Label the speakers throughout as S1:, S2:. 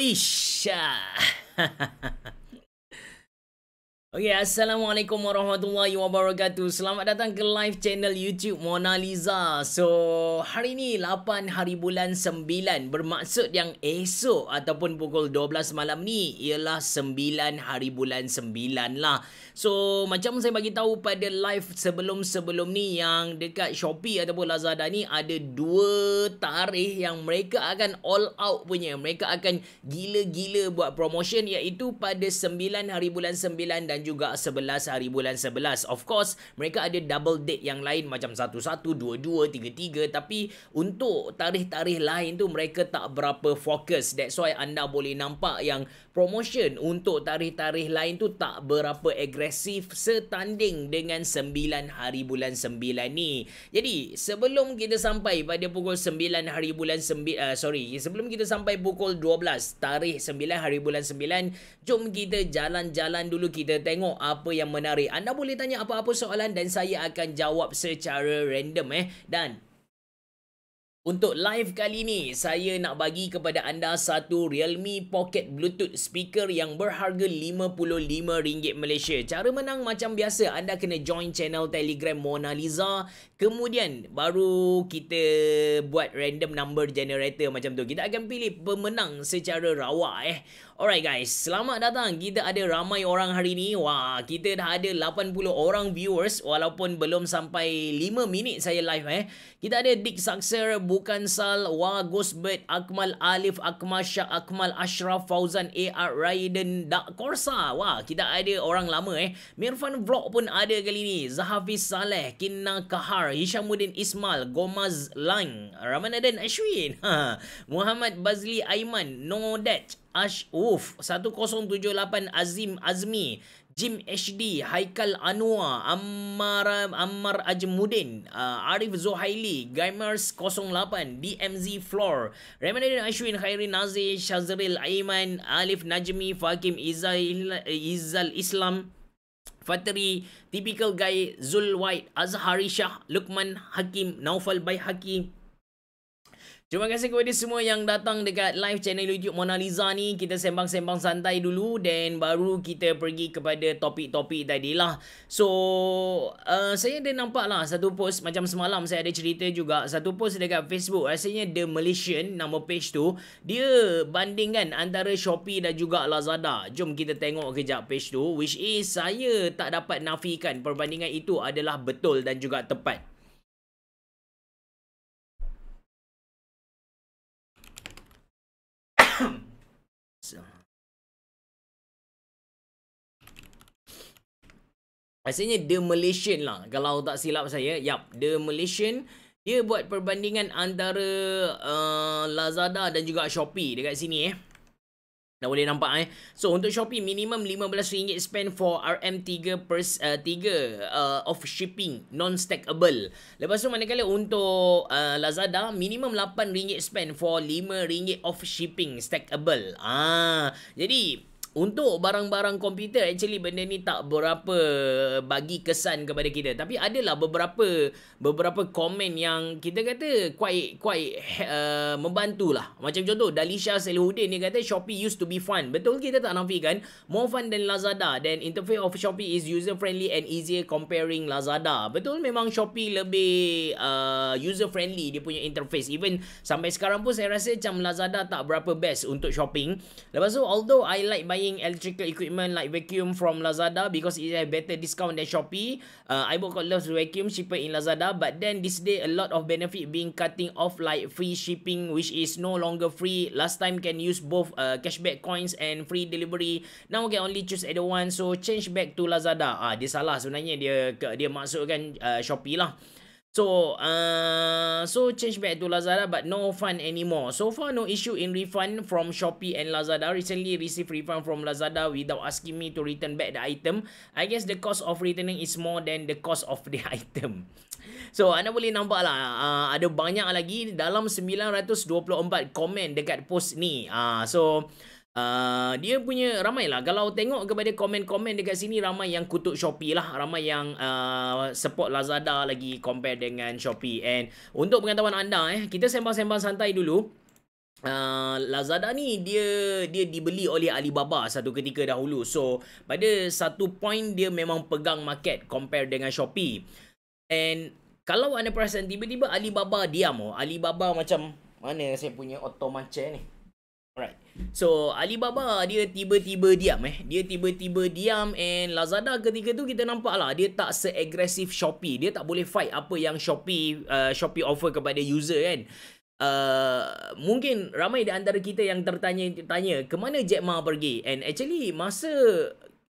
S1: Ixi!
S2: Okay, Assalamualaikum warahmatullahi wabarakatuh. Selamat datang ke live channel YouTube Mona Lisa. So, hari ni 8 hari bulan 9 bermaksud yang esok ataupun pukul 12 malam ni ialah 9 hari bulan 9 lah. So, macam saya bagi tahu pada live sebelum-sebelum ni yang dekat Shopee ataupun Lazada ni ada dua tarikh yang mereka akan all out punya. Mereka akan gila-gila buat promotion iaitu pada 9 hari bulan 9 dan dan juga 11 hari bulan 11. Of course, mereka ada double date yang lain macam 1-1, 2-2, 3-3 tapi untuk tarikh-tarikh lain tu mereka tak berapa fokus. That's why anda boleh nampak yang promotion untuk tarikh-tarikh lain tu tak berapa agresif setanding dengan 9 hari bulan 9 ni. Jadi, sebelum kita sampai pada pukul 9 hari bulan 9, uh, eh, sorry, sebelum kita sampai pukul 12 tarikh 9 hari bulan 9, jom kita jalan-jalan dulu kita tengok apa yang menarik. Anda boleh tanya apa-apa soalan dan saya akan jawab secara random eh. Dan untuk live kali ini saya nak bagi kepada anda satu Realme Pocket Bluetooth speaker yang berharga RM55 Malaysia. Cara menang macam biasa, anda kena join channel Telegram Mona Lisa. Kemudian, baru kita buat random number generator macam tu. Kita akan pilih pemenang secara rawak eh. Alright guys, selamat datang. Kita ada ramai orang hari ni. Wah, kita dah ada 80 orang viewers walaupun belum sampai 5 minit saya live eh. Kita ada Dick Saksir, Bukan Sal, Wah Ghostbird, Akmal Alif, Akmal Syak, Akmal Ashraf, Fauzan, AR Raiden, Dak Korsa. Wah, kita ada orang lama eh. Mirfan Vlog pun ada kali ni. Zahafiz Saleh, Kinna Kahar, Hishamuddin Ismail, Gomaz Lang, Ramanadan Ashwin, ha. Muhammad Bazli Aiman, No Dead, Ash Uf 1078 Azim Azmi Jim HD Haikal Anwar Ammar Ammar Ajmudin uh, Arif Zuhaili Gamers 08 DMZ Floor Ramadan Ashwin Khairi Nazir Shazril Aiman Alif Najmi Fakim Izal, Izal Islam Fatri, Typical Guy, Zul White, Azhari Shah, Lukman Hakim, Naufal Bay Terima kasih kepada semua yang datang dekat live channel YouTube Mona Lisa ni. Kita sembang-sembang santai dulu dan baru kita pergi kepada topik-topik lah. So, uh, saya ada nampak lah satu post macam semalam saya ada cerita juga. Satu post dekat Facebook rasanya The Malaysian nama page tu. Dia bandingkan antara Shopee dan juga Lazada. Jom kita tengok kejap page tu. Which is saya tak dapat nafikan perbandingan itu adalah betul
S1: dan juga tepat.
S2: Rasanya The Malaysian lah Kalau tak silap saya Yap The Malaysian Dia buat perbandingan antara uh, Lazada dan juga Shopee Dekat sini eh Dah boleh nampak eh So untuk Shopee Minimum RM15 spend for RM3 pers uh, 3 uh, Of shipping Non-stackable Lepas tu manakala untuk uh, Lazada Minimum RM8 spend for RM5 of shipping Stackable Ah, Jadi untuk barang-barang komputer actually benda ni tak berapa bagi kesan kepada kita tapi adalah beberapa beberapa komen yang kita kata quite quite uh, membantulah macam contoh Dalisha Selhudin ni kata Shopee used to be fun betul kita tak nafikan more fun than Lazada Dan interface of Shopee is user friendly and easier comparing Lazada betul memang Shopee lebih uh, user friendly dia punya interface even sampai sekarang pun saya rasa macam Lazada tak berapa best untuk shopping lepas tu although I like buying buying electrical equipment like vacuum from Lazada because it has better discount than Shopee. Uh, I bought a loves vacuum cheaper in Lazada, but then this day a lot of benefit being cutting off like free shipping, which is no longer free. Last time can use both uh, cashback coins and free delivery. Now can only choose either one, so change back to Lazada. Ah, dia salah sebenarnya dia dia maksudkan uh, Shopee lah. So, uh, so change back to Lazada but no fund anymore. So far, no issue in refund from Shopee and Lazada. Recently, received refund from Lazada without asking me to return back the item. I guess the cost of returning is more than the cost of the item. So, anda boleh nampak lah, uh, ada banyak lagi dalam 924 komen dekat post ni. Uh, so, Uh, dia punya ramai lah kalau tengok kepada komen-komen dekat sini ramai yang kutuk Shopee lah ramai yang uh, support Lazada lagi compare dengan Shopee and untuk pengetahuan anda eh kita sembang-sembang santai dulu uh, Lazada ni dia dia dibeli oleh Alibaba satu ketika dahulu so pada satu point dia memang pegang market compare dengan Shopee and kalau anda perasan tiba-tiba Alibaba diam oh Alibaba macam mana saya punya otomacer ni So Alibaba dia tiba-tiba diam eh Dia tiba-tiba diam and Lazada ketika tu kita nampak lah Dia tak seagresif Shopee Dia tak boleh fight apa yang Shopee uh, Shopee offer kepada user kan Uh, mungkin ramai di antara kita yang tertanya-tanya Kemana Jack Ma pergi And actually masa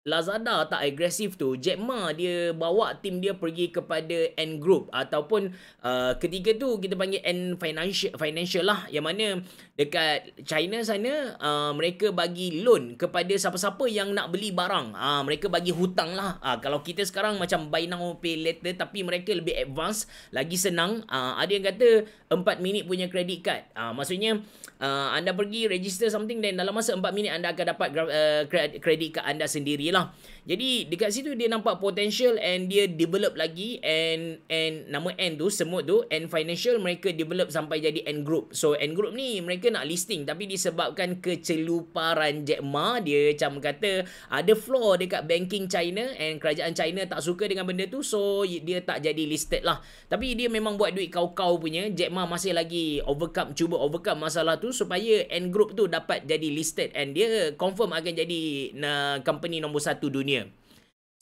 S2: Lazada tak agresif tu Jack Ma dia bawa tim dia pergi kepada N Group ataupun uh, ketiga tu kita panggil N Financial financial lah yang mana dekat China sana uh, mereka bagi loan kepada siapa-siapa yang nak beli barang uh, mereka bagi hutang lah uh, kalau kita sekarang macam buy now pay later tapi mereka lebih advance lagi senang uh, ada yang kata 4 minit punya credit card uh, maksudnya uh, anda pergi register something dan dalam masa 4 minit anda akan dapat eh, kredit uh, card anda sendirilah. Jadi dekat situ dia nampak potential and dia develop lagi and and nama N tu semut tu and financial mereka develop sampai jadi N Group. So N Group ni mereka nak listing tapi disebabkan keceluparan Jack Ma dia macam kata ada flaw dekat banking China and kerajaan China tak suka dengan benda tu so dia tak jadi listed lah. Tapi dia memang buat duit kau-kau punya. Jack Ma masih lagi overcome cuba overcome masalah tu supaya N Group tu dapat jadi listed and dia confirm akan jadi uh, company nombor satu dunia dunia.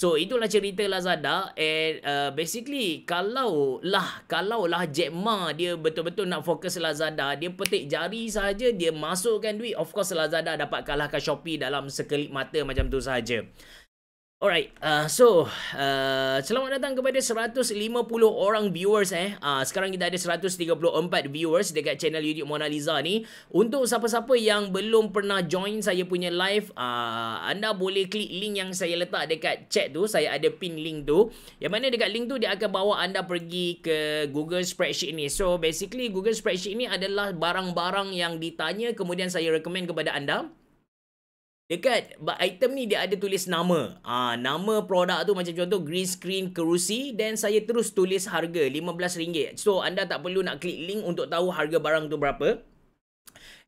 S2: So itulah cerita Lazada and uh, basically kalau lah kalau lah Jack Ma dia betul-betul nak fokus Lazada dia petik jari saja dia masukkan duit of course Lazada dapat kalahkan Shopee dalam sekelip mata macam tu saja. Alright, uh, so uh, selamat datang kepada 150 orang viewers eh. Uh, sekarang kita ada 134 viewers dekat channel YouTube Mona Lisa ni. Untuk siapa-siapa yang belum pernah join saya punya live, uh, anda boleh klik link yang saya letak dekat chat tu. Saya ada pin link tu. Yang mana dekat link tu dia akan bawa anda pergi ke Google Spreadsheet ni. So basically Google Spreadsheet ni adalah barang-barang yang ditanya kemudian saya recommend kepada anda. Dekat item ni dia ada tulis nama. Ah ha, nama produk tu macam contoh green screen kerusi dan saya terus tulis harga RM15. So anda tak perlu nak klik link untuk tahu harga barang tu berapa.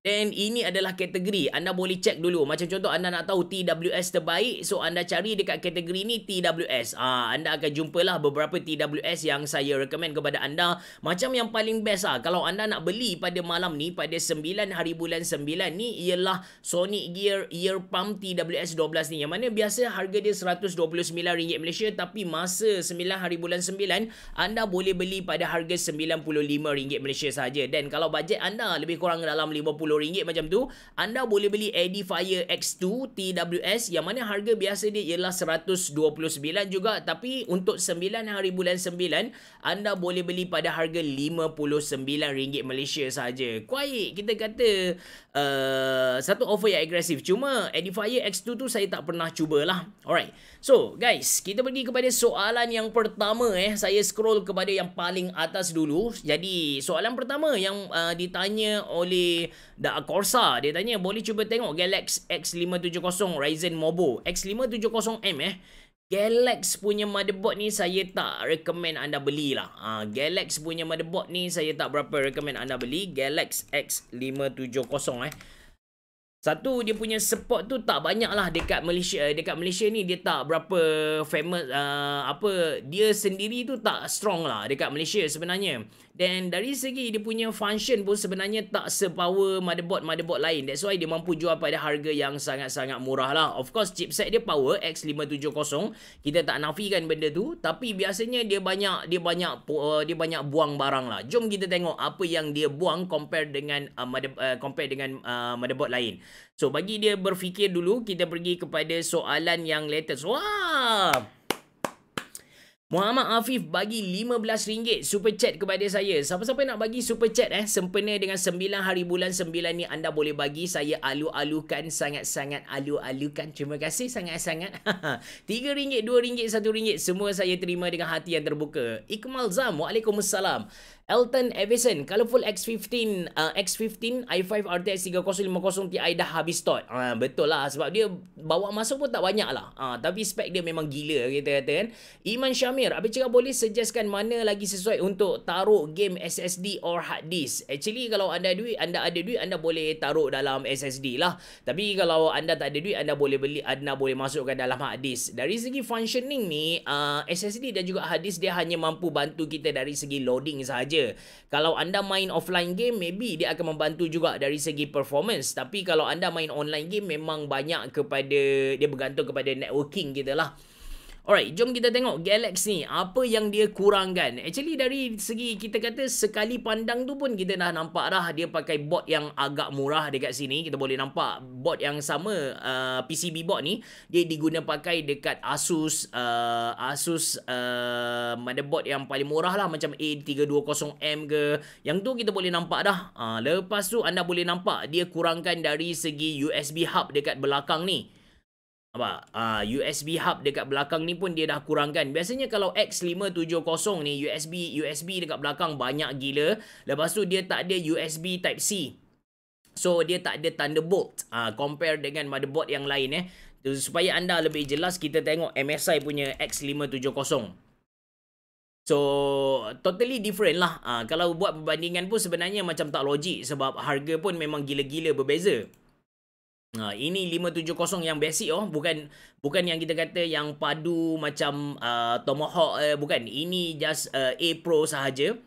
S2: Then ini adalah kategori. Anda boleh cek dulu. Macam contoh anda nak tahu TWS terbaik. So anda cari dekat kategori ni TWS. Ah, Anda akan jumpalah beberapa TWS yang saya recommend kepada anda. Macam yang paling best lah. Kalau anda nak beli pada malam ni. Pada 9 hari bulan 9 ni. Ialah Sonic Gear Ear Pump TWS 12 ni. Yang mana biasa harga dia RM129 Malaysia. Tapi masa 9 hari bulan 9. Anda boleh beli pada harga RM95 Malaysia saja. Dan kalau bajet anda lebih kurang dalam RM50 macam tu anda boleh beli Edifier X2 TWS yang mana harga biasa dia ialah RM129 juga tapi untuk 9 hari bulan 9 anda boleh beli pada harga RM59 Malaysia saja. Quiet kita kata uh, satu offer yang agresif. Cuma Edifier X2 tu saya tak pernah cubalah. Alright. So, guys, kita pergi kepada soalan yang pertama eh. Saya scroll kepada yang paling atas dulu. Jadi, soalan pertama yang uh, ditanya oleh Da Corsa, dia tanya boleh cuba tengok Galaxy X570 Ryzen Mobo X570M eh. Galaxy punya motherboard ni saya tak recommend anda belilah. Ha, Galaxy punya motherboard ni saya tak berapa recommend anda beli. Galaxy X570 eh. Satu dia punya support tu tak banyak lah dekat Malaysia. Dekat Malaysia ni dia tak berapa famous. Uh, apa Dia sendiri tu tak strong lah dekat Malaysia sebenarnya. Dan dari segi dia punya function pun sebenarnya tak sepower motherboard-motherboard lain. That's why dia mampu jual pada harga yang sangat-sangat murah lah. Of course chipset dia power X570. Kita tak nafikan benda tu. Tapi biasanya dia banyak dia banyak uh, dia banyak buang barang lah. Jom kita tengok apa yang dia buang compare dengan uh, mother, uh, compare dengan uh, motherboard lain. So bagi dia berfikir dulu kita pergi kepada soalan yang latest. Wah! Wow! Muhammad Afif bagi RM15 super chat kepada saya. Siapa-siapa nak bagi super chat eh sempena dengan 9 hari bulan 9 ni anda boleh bagi saya alu-alukan sangat-sangat alu-alukan. Terima kasih sangat-sangat. RM3, RM2, RM1 semua saya terima dengan hati yang terbuka. Ikmal Zam, Waalaikumsalam. Elton Evison, colorful X15, uh, X15, i5 RTX 3050 Ti dah habis tot. uh, ah, betul lah sebab dia bawa masuk pun tak banyak lah. Uh, tapi spek dia memang gila kita kata kan. Iman Syamir, apa cakap boleh suggestkan mana lagi sesuai untuk taruh game SSD or hard disk? Actually kalau anda ada duit, anda ada duit anda boleh taruh dalam SSD lah. Tapi kalau anda tak ada duit anda boleh beli anda boleh masukkan dalam hard disk. Dari segi functioning ni, uh, ah, SSD dan juga hard disk dia hanya mampu bantu kita dari segi loading sahaja saja. Kalau anda main offline game, maybe dia akan membantu juga dari segi performance. Tapi kalau anda main online game, memang banyak kepada, dia bergantung kepada networking kita lah. Alright, jom kita tengok Galaxy ni apa yang dia kurangkan. Actually dari segi kita kata sekali pandang tu pun kita dah nampak dah dia pakai bot yang agak murah dekat sini. Kita boleh nampak bot yang sama uh, PCB bot ni dia diguna pakai dekat Asus uh, Asus uh, bot yang paling murah lah macam A320M ke. Yang tu kita boleh nampak dah. Uh, lepas tu anda boleh nampak dia kurangkan dari segi USB hub dekat belakang ni apa uh, ah, USB hub dekat belakang ni pun dia dah kurangkan. Biasanya kalau X570 ni USB USB dekat belakang banyak gila. Lepas tu dia tak ada USB type C. So dia tak ada Thunderbolt uh, compare dengan motherboard yang lain eh. Jadi, supaya anda lebih jelas kita tengok MSI punya X570. So totally different lah. Uh, kalau buat perbandingan pun sebenarnya macam tak logik sebab harga pun memang gila-gila berbeza. Ha, ini 570 yang basic oh bukan bukan yang kita kata yang padu macam uh, Tomahawk eh. bukan ini just uh, eh, A Pro sahaja.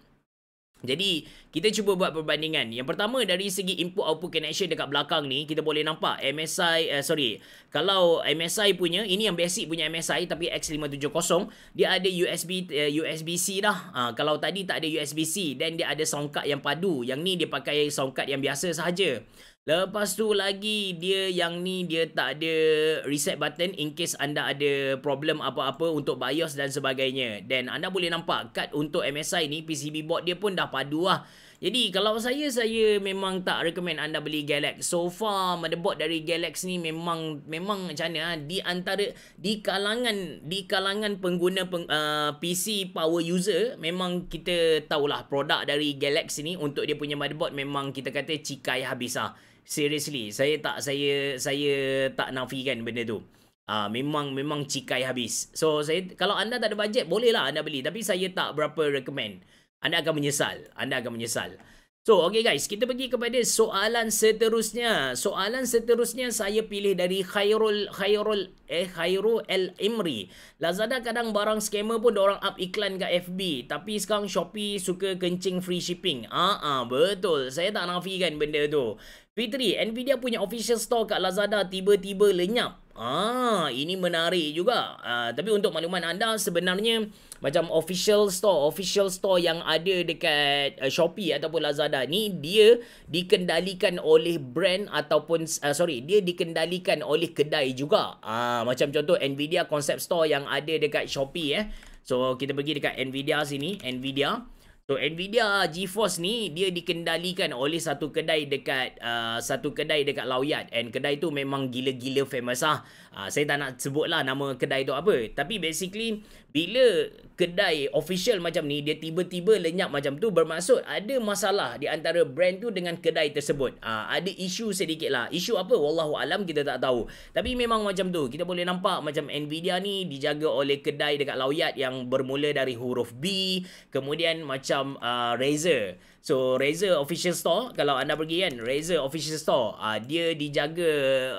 S2: Jadi kita cuba buat perbandingan. Yang pertama dari segi input output connection dekat belakang ni kita boleh nampak MSI uh, eh, sorry kalau MSI punya ini yang basic punya MSI tapi X570 dia ada USB uh, eh, USB C dah. Ha, kalau tadi tak ada USB C dan dia ada sound card yang padu. Yang ni dia pakai sound card yang biasa sahaja. Lepas tu lagi dia yang ni dia tak ada reset button in case anda ada problem apa-apa untuk BIOS dan sebagainya. Dan anda boleh nampak kad untuk MSI ni PCB board dia pun dah padu lah. Jadi kalau saya, saya memang tak recommend anda beli Galax. So far motherboard dari Galax ni memang memang macam mana ah, di antara di kalangan di kalangan pengguna peng, uh, ah, PC power user memang kita tahulah produk dari Galax ni untuk dia punya motherboard memang kita kata cikai habis lah seriously saya tak saya saya tak nafikan benda tu Ah uh, memang memang cikai habis. So saya kalau anda tak ada bajet bolehlah anda beli tapi saya tak berapa recommend. Anda akan menyesal. Anda akan menyesal. So okay guys, kita pergi kepada soalan seterusnya. Soalan seterusnya saya pilih dari Khairul Khairul Eh Khairu El Imri Lazada kadang barang scammer pun orang up iklan kat FB Tapi sekarang Shopee suka kencing free shipping Ah ah betul Saya tak nafikan benda tu Fitri, Nvidia punya official store kat Lazada tiba-tiba lenyap Ah, ini menarik juga. Uh, tapi untuk makluman anda sebenarnya macam official store, official store yang ada dekat uh, Shopee ataupun Lazada ni dia dikendalikan oleh brand ataupun uh, sorry, dia dikendalikan oleh kedai juga. Ah, Ah, macam contoh Nvidia Concept Store yang ada dekat Shopee eh. So kita pergi dekat Nvidia sini, Nvidia. So Nvidia GeForce ni dia dikendalikan oleh satu kedai dekat uh, satu kedai dekat Lawyat and kedai tu memang gila-gila famous ah. Uh, saya tak nak sebut lah nama kedai tu apa tapi basically bila kedai official macam ni dia tiba-tiba lenyap macam tu bermaksud ada masalah di antara brand tu dengan kedai tersebut uh, ada isu sedikit lah isu apa wallahu alam kita tak tahu tapi memang macam tu kita boleh nampak macam Nvidia ni dijaga oleh kedai dekat Lawyat yang bermula dari huruf B kemudian macam macam uh, razor So Razer official store kalau anda pergi kan Razer official store uh, dia dijaga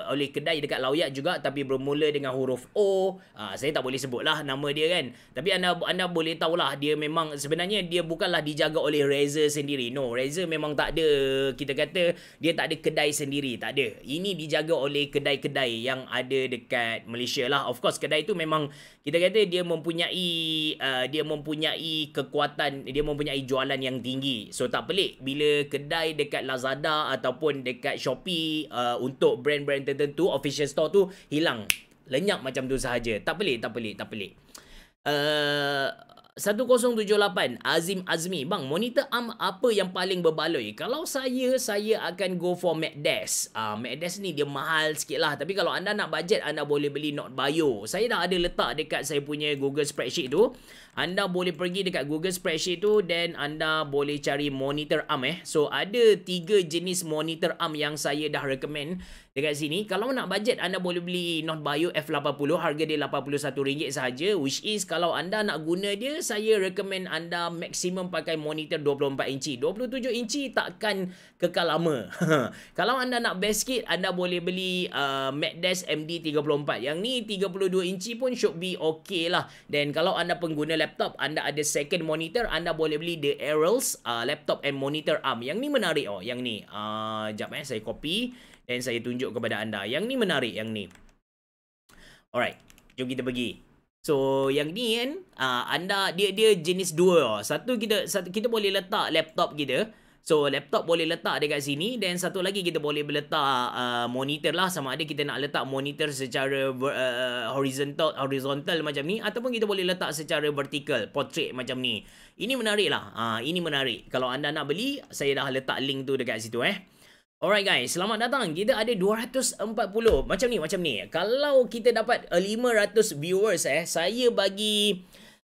S2: oleh kedai dekat Lawyak juga tapi bermula dengan huruf O. Uh, saya tak boleh sebut lah nama dia kan. Tapi anda anda boleh tahulah dia memang sebenarnya dia bukanlah dijaga oleh Razer sendiri. No, Razer memang tak ada kita kata dia tak ada kedai sendiri, tak ada. Ini dijaga oleh kedai-kedai yang ada dekat Malaysia lah. Of course kedai tu memang kita kata dia mempunyai uh, dia mempunyai kekuatan, dia mempunyai jualan yang tinggi. So tak pelik bila kedai dekat Lazada ataupun dekat Shopee uh, untuk brand-brand tertentu official store tu hilang lenyap macam tu sahaja tak pelik tak pelik tak pelik uh, 1078 Azim Azmi Bang monitor arm apa yang paling berbaloi Kalau saya Saya akan go for MacDash uh, ah, MacDash ni dia mahal sikit lah Tapi kalau anda nak budget Anda boleh beli Not Bio Saya dah ada letak dekat saya punya Google Spreadsheet tu anda boleh pergi dekat Google Spreadsheet tu dan anda boleh cari monitor arm eh So ada tiga jenis monitor arm yang saya dah recommend Dekat sini Kalau nak budget anda boleh beli North Bio F80 Harga dia RM81 sahaja Which is kalau anda nak guna dia Saya recommend anda maksimum pakai monitor 24 inci 27 inci takkan kekal lama Kalau anda nak best kit Anda boleh beli uh, MacDash MD34 Yang ni 32 inci pun should be okay lah Dan kalau anda pengguna laptop laptop anda ada second monitor anda boleh beli the Arrows uh, laptop and monitor arm yang ni menarik oh yang ni uh, jap eh saya copy dan saya tunjuk kepada anda yang ni menarik yang ni alright jom kita pergi So yang ni kan uh, anda dia dia jenis dua. oh Satu kita satu, kita boleh letak laptop kita So laptop boleh letak dekat sini Dan satu lagi kita boleh letak uh, monitor lah Sama ada kita nak letak monitor secara uh, uh, horizontal horizontal macam ni Ataupun kita boleh letak secara vertical Portrait macam ni Ini menarik lah uh, Ini menarik Kalau anda nak beli Saya dah letak link tu dekat situ eh Alright guys, selamat datang. Kita ada 240. Macam ni, macam ni. Kalau kita dapat 500 uh, viewers eh, saya bagi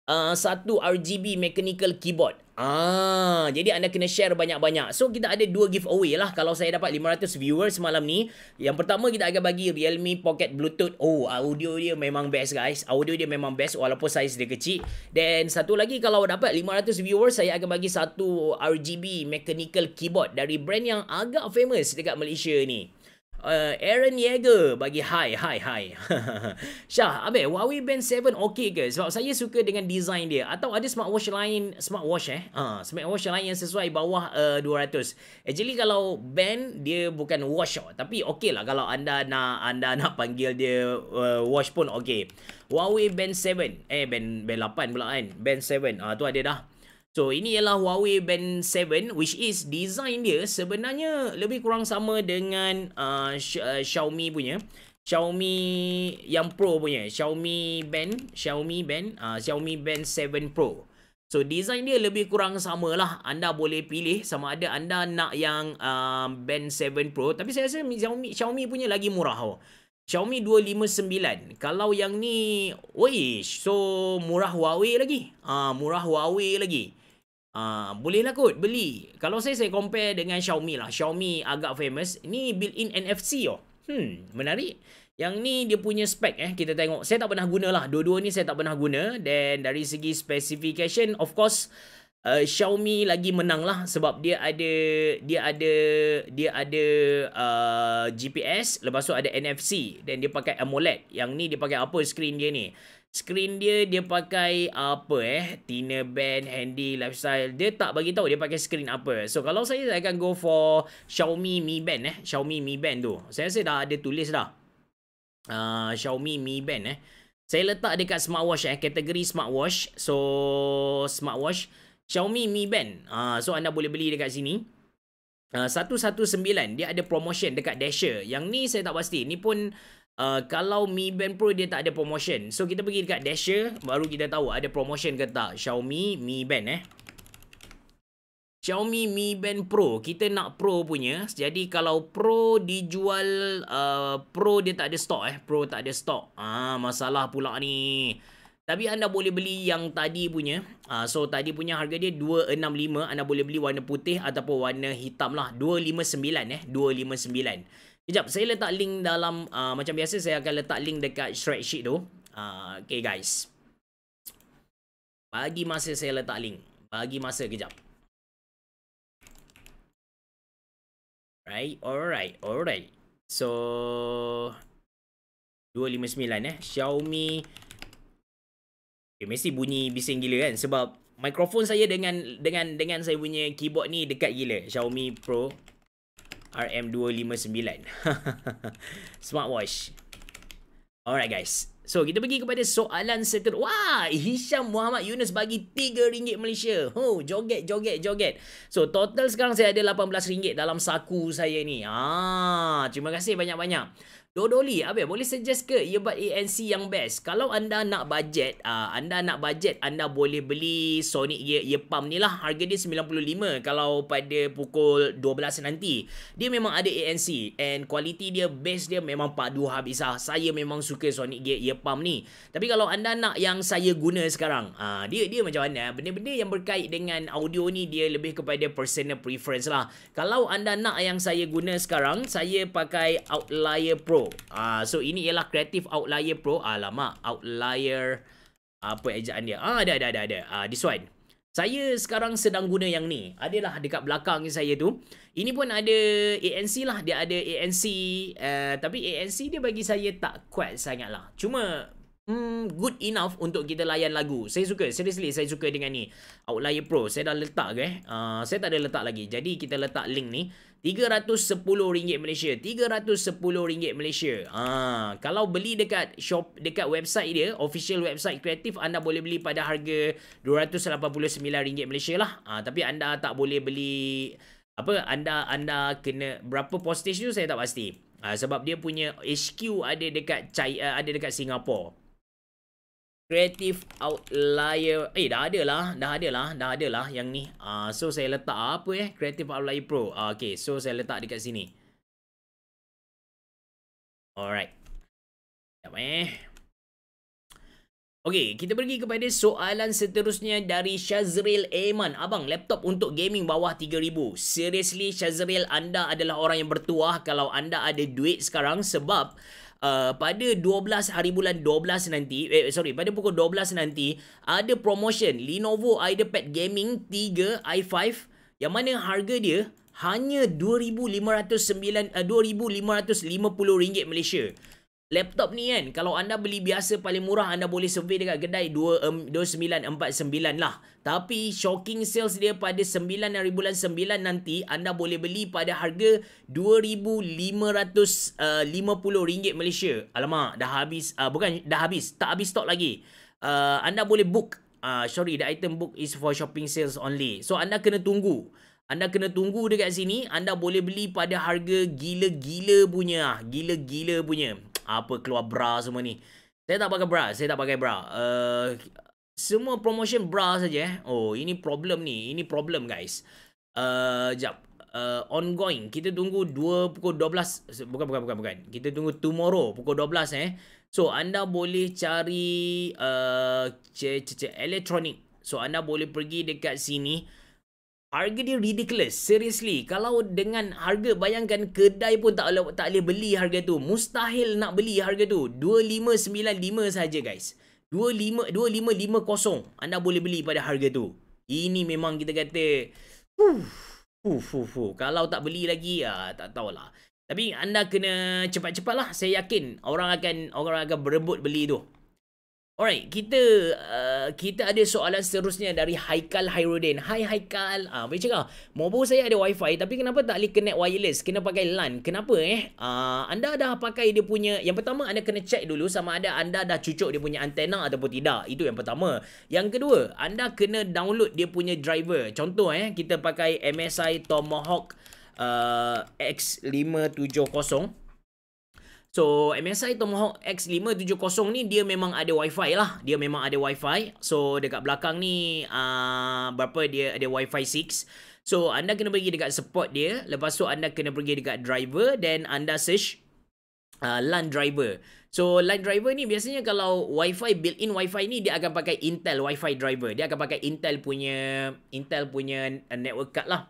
S2: uh, satu RGB mechanical keyboard. Ah, jadi anda kena share banyak-banyak. So kita ada dua giveaway lah kalau saya dapat 500 viewers malam ni. Yang pertama kita akan bagi Realme Pocket Bluetooth. Oh, audio dia memang best guys. Audio dia memang best walaupun saiz dia kecil. Dan satu lagi kalau dapat 500 viewers saya akan bagi satu RGB mechanical keyboard dari brand yang agak famous dekat Malaysia ni uh, Aaron Yeager bagi hi hi hi. Syah, abe Huawei Band 7 okey ke? Sebab saya suka dengan design dia. Atau ada smartwatch lain, smartwatch eh? uh, smartwatch lain yang sesuai bawah uh, eh, 200. Actually kalau band dia bukan watch tapi okey lah kalau anda nak anda nak panggil dia uh, watch pun okey. Huawei Band 7. Eh Band Band 8 pula kan. Band 7. uh, ah, tu ada dah. So ini ialah Huawei Band 7 which is design dia sebenarnya lebih kurang sama dengan uh, uh, Xiaomi punya. Xiaomi yang Pro punya, Xiaomi Band, Xiaomi Band, uh, Xiaomi Band 7 Pro. So design dia lebih kurang samalah. Anda boleh pilih sama ada anda nak yang uh, Band 7 Pro tapi saya rasa Xiaomi Xiaomi punya lagi murah oh. Xiaomi 259. Kalau yang ni, weh, so murah Huawei lagi. Ah uh, murah Huawei lagi. Uh, ha, boleh lah kot beli. Kalau saya saya compare dengan Xiaomi lah. Xiaomi agak famous. Ni built-in NFC oh. Hmm, menarik. Yang ni dia punya spek eh. Kita tengok. Saya tak pernah guna lah. Dua-dua ni saya tak pernah guna. Dan dari segi specification, of course, uh, Xiaomi lagi menang lah. Sebab dia ada, dia ada, dia ada uh, GPS. Lepas tu ada NFC. Dan dia pakai AMOLED. Yang ni dia pakai apa screen dia ni. Screen dia dia pakai apa eh? Tina band, handy, lifestyle. Dia tak bagi tahu dia pakai screen apa. So kalau saya saya akan go for Xiaomi Mi Band eh. Xiaomi Mi Band tu. Saya rasa dah ada tulis dah. Uh, Xiaomi Mi Band eh. Saya letak dekat smartwatch eh. Kategori smartwatch. So smartwatch. Xiaomi Mi Band. Uh, so anda boleh beli dekat sini. Uh, ah, 119. Dia ada promotion dekat Dasher. Yang ni saya tak pasti. Ni pun... Uh, kalau Mi Band Pro dia tak ada promotion So kita pergi dekat Dasher Baru kita tahu ada promotion ke tak Xiaomi Mi Band eh Xiaomi Mi Band Pro Kita nak Pro punya Jadi kalau Pro dijual uh, Pro dia tak ada stock eh Pro tak ada stock Ah Masalah pula ni Tapi anda boleh beli yang tadi punya uh, So tadi punya harga dia 265 Anda boleh beli warna putih Ataupun warna hitam lah 259 eh 259 Sekejap, saya letak link dalam uh, Macam biasa, saya akan letak link dekat spreadsheet tu uh, Okay guys Bagi masa saya letak link
S3: Bagi masa, kejap Right,
S2: alright, alright So 259 eh Xiaomi Okay, mesti bunyi bising gila kan Sebab Mikrofon saya dengan dengan dengan saya punya keyboard ni dekat gila Xiaomi Pro RM259 Smartwatch Alright guys So kita pergi kepada soalan seterusnya Wah Hisham Muhammad Yunus bagi RM3 Malaysia oh, joget joget joget So total sekarang saya ada RM18 dalam saku saya ni Ah, Terima kasih banyak-banyak Dodoli, Abe boleh suggest ke earbud ANC yang best? Kalau anda nak budget, uh, anda nak budget, anda boleh beli Sonic Ear, Ear Pump ni lah. Harga dia RM95 kalau pada pukul 12 nanti. Dia memang ada ANC and quality dia, base dia memang padu habis lah. Saya memang suka Sonic Ear, Ear Pump ni. Tapi kalau anda nak yang saya guna sekarang, uh, dia dia macam mana? Benda-benda yang berkait dengan audio ni, dia lebih kepada personal preference lah. Kalau anda nak yang saya guna sekarang, saya pakai Outlier Pro. Ah, uh, So ini ialah Creative Outlier Pro Alamak ah, Outlier Apa ejaan dia Ah, Ada ada ada ada. Ah, uh, This one Saya sekarang sedang guna yang ni Adalah dekat belakang saya tu Ini pun ada ANC lah Dia ada ANC uh, eh, Tapi ANC dia bagi saya tak kuat sangat lah Cuma Hmm, good enough untuk kita layan lagu. Saya suka. Seriously, saya suka dengan ni. Outlier Pro. Saya dah letak ke. Okay? Uh, ah, saya tak ada letak lagi. Jadi, kita letak link ni. 310 ringgit Malaysia. 310 ringgit Malaysia. Ha, kalau beli dekat shop dekat website dia, official website kreatif, anda boleh beli pada harga 289 ringgit Malaysia lah. Ha, tapi anda tak boleh beli... Apa? Anda anda kena... Berapa postage tu saya tak pasti. Ha, sebab dia punya HQ ada dekat China, ada dekat Singapura. Creative Outlier. Eh, dah ada lah. Dah ada lah. Dah ada lah yang ni. Uh, so, saya letak apa eh? Creative Outlier Pro. Uh, okay, so saya letak dekat sini.
S3: Alright. Sekejap eh.
S2: Okay, kita pergi kepada soalan seterusnya dari Shazril Eman. Abang, laptop untuk gaming bawah RM3,000. Seriously, Shazril, anda adalah orang yang bertuah kalau anda ada duit sekarang sebab... Uh, pada 12 hari bulan 12 nanti eh, eh, sorry pada pukul 12 nanti ada promotion Lenovo IdeaPad Gaming 3 i5 yang mana harga dia hanya 2509 uh, 2550 ringgit Malaysia Laptop ni kan kalau anda beli biasa paling murah anda boleh survey dekat kedai 2 um, 2949 lah. Tapi shocking sales dia pada 9 hari bulan nanti anda boleh beli pada harga 2550 eh, ringgit Malaysia. Alamak dah habis uh, bukan dah habis tak habis stok lagi. Uh, anda boleh book uh, sorry the item book is for shopping sales only. So anda kena tunggu. Anda kena tunggu dekat sini, anda boleh beli pada harga gila-gila punya gila-gila punya apa keluar bra semua ni. Saya tak pakai bra, saya tak pakai bra. Uh, semua promotion bra saja eh. Oh, ini problem ni. Ini problem guys. Uh, jap. Uh, ongoing. Kita tunggu 2 pukul 12. Bukan, bukan, bukan, bukan. Kita tunggu tomorrow pukul 12 eh. So, anda boleh cari uh, c- elektronik. So, anda boleh pergi dekat sini. Harga dia ridiculous. Seriously. Kalau dengan harga, bayangkan kedai pun tak, tak boleh beli harga tu. Mustahil nak beli harga tu. RM2,595 saja guys. RM2,550. Anda boleh beli pada harga tu. Ini memang kita kata... Uh, uh, uh, uh. Kalau tak beli lagi, uh, tak tahulah. Tapi anda kena cepat cepat lah. Saya yakin orang akan orang akan berebut beli tu. Alright, kita uh, kita ada soalan seterusnya dari Haikal Hairuddin. Hai Haikal. Ah, uh, boleh cakap. Mobo saya ada wifi tapi kenapa tak boleh connect wireless? Kena pakai LAN. Kenapa eh? Ah, uh, anda dah pakai dia punya... Yang pertama, anda kena check dulu sama ada anda dah cucuk dia punya antena ataupun tidak. Itu yang pertama. Yang kedua, anda kena download dia punya driver. Contoh eh, kita pakai MSI Tomahawk uh, X570. So MSI Tomahawk X570 ni dia memang ada wifi lah. Dia memang ada wifi. So dekat belakang ni uh, berapa dia ada wifi 6. So anda kena pergi dekat support dia. Lepas tu anda kena pergi dekat driver. Then anda search uh, ah, LAN driver. So LAN driver ni biasanya kalau wifi built-in wifi ni dia akan pakai Intel wifi driver. Dia akan pakai Intel punya Intel punya eh, network card lah.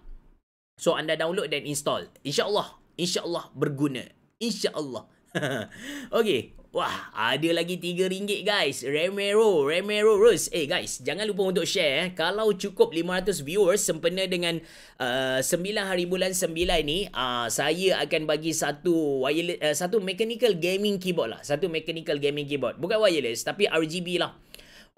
S2: So anda download dan install. InsyaAllah. InsyaAllah berguna. InsyaAllah. okay. Wah, ada lagi RM3 guys. Remero, Remero Rose. Eh guys, jangan lupa untuk share. Eh. Kalau cukup 500 viewers sempena dengan uh, 9 hari bulan 9 ni, uh, saya akan bagi satu wireless, uh, satu mechanical gaming keyboard lah. Satu mechanical gaming keyboard. Bukan wireless, tapi RGB lah.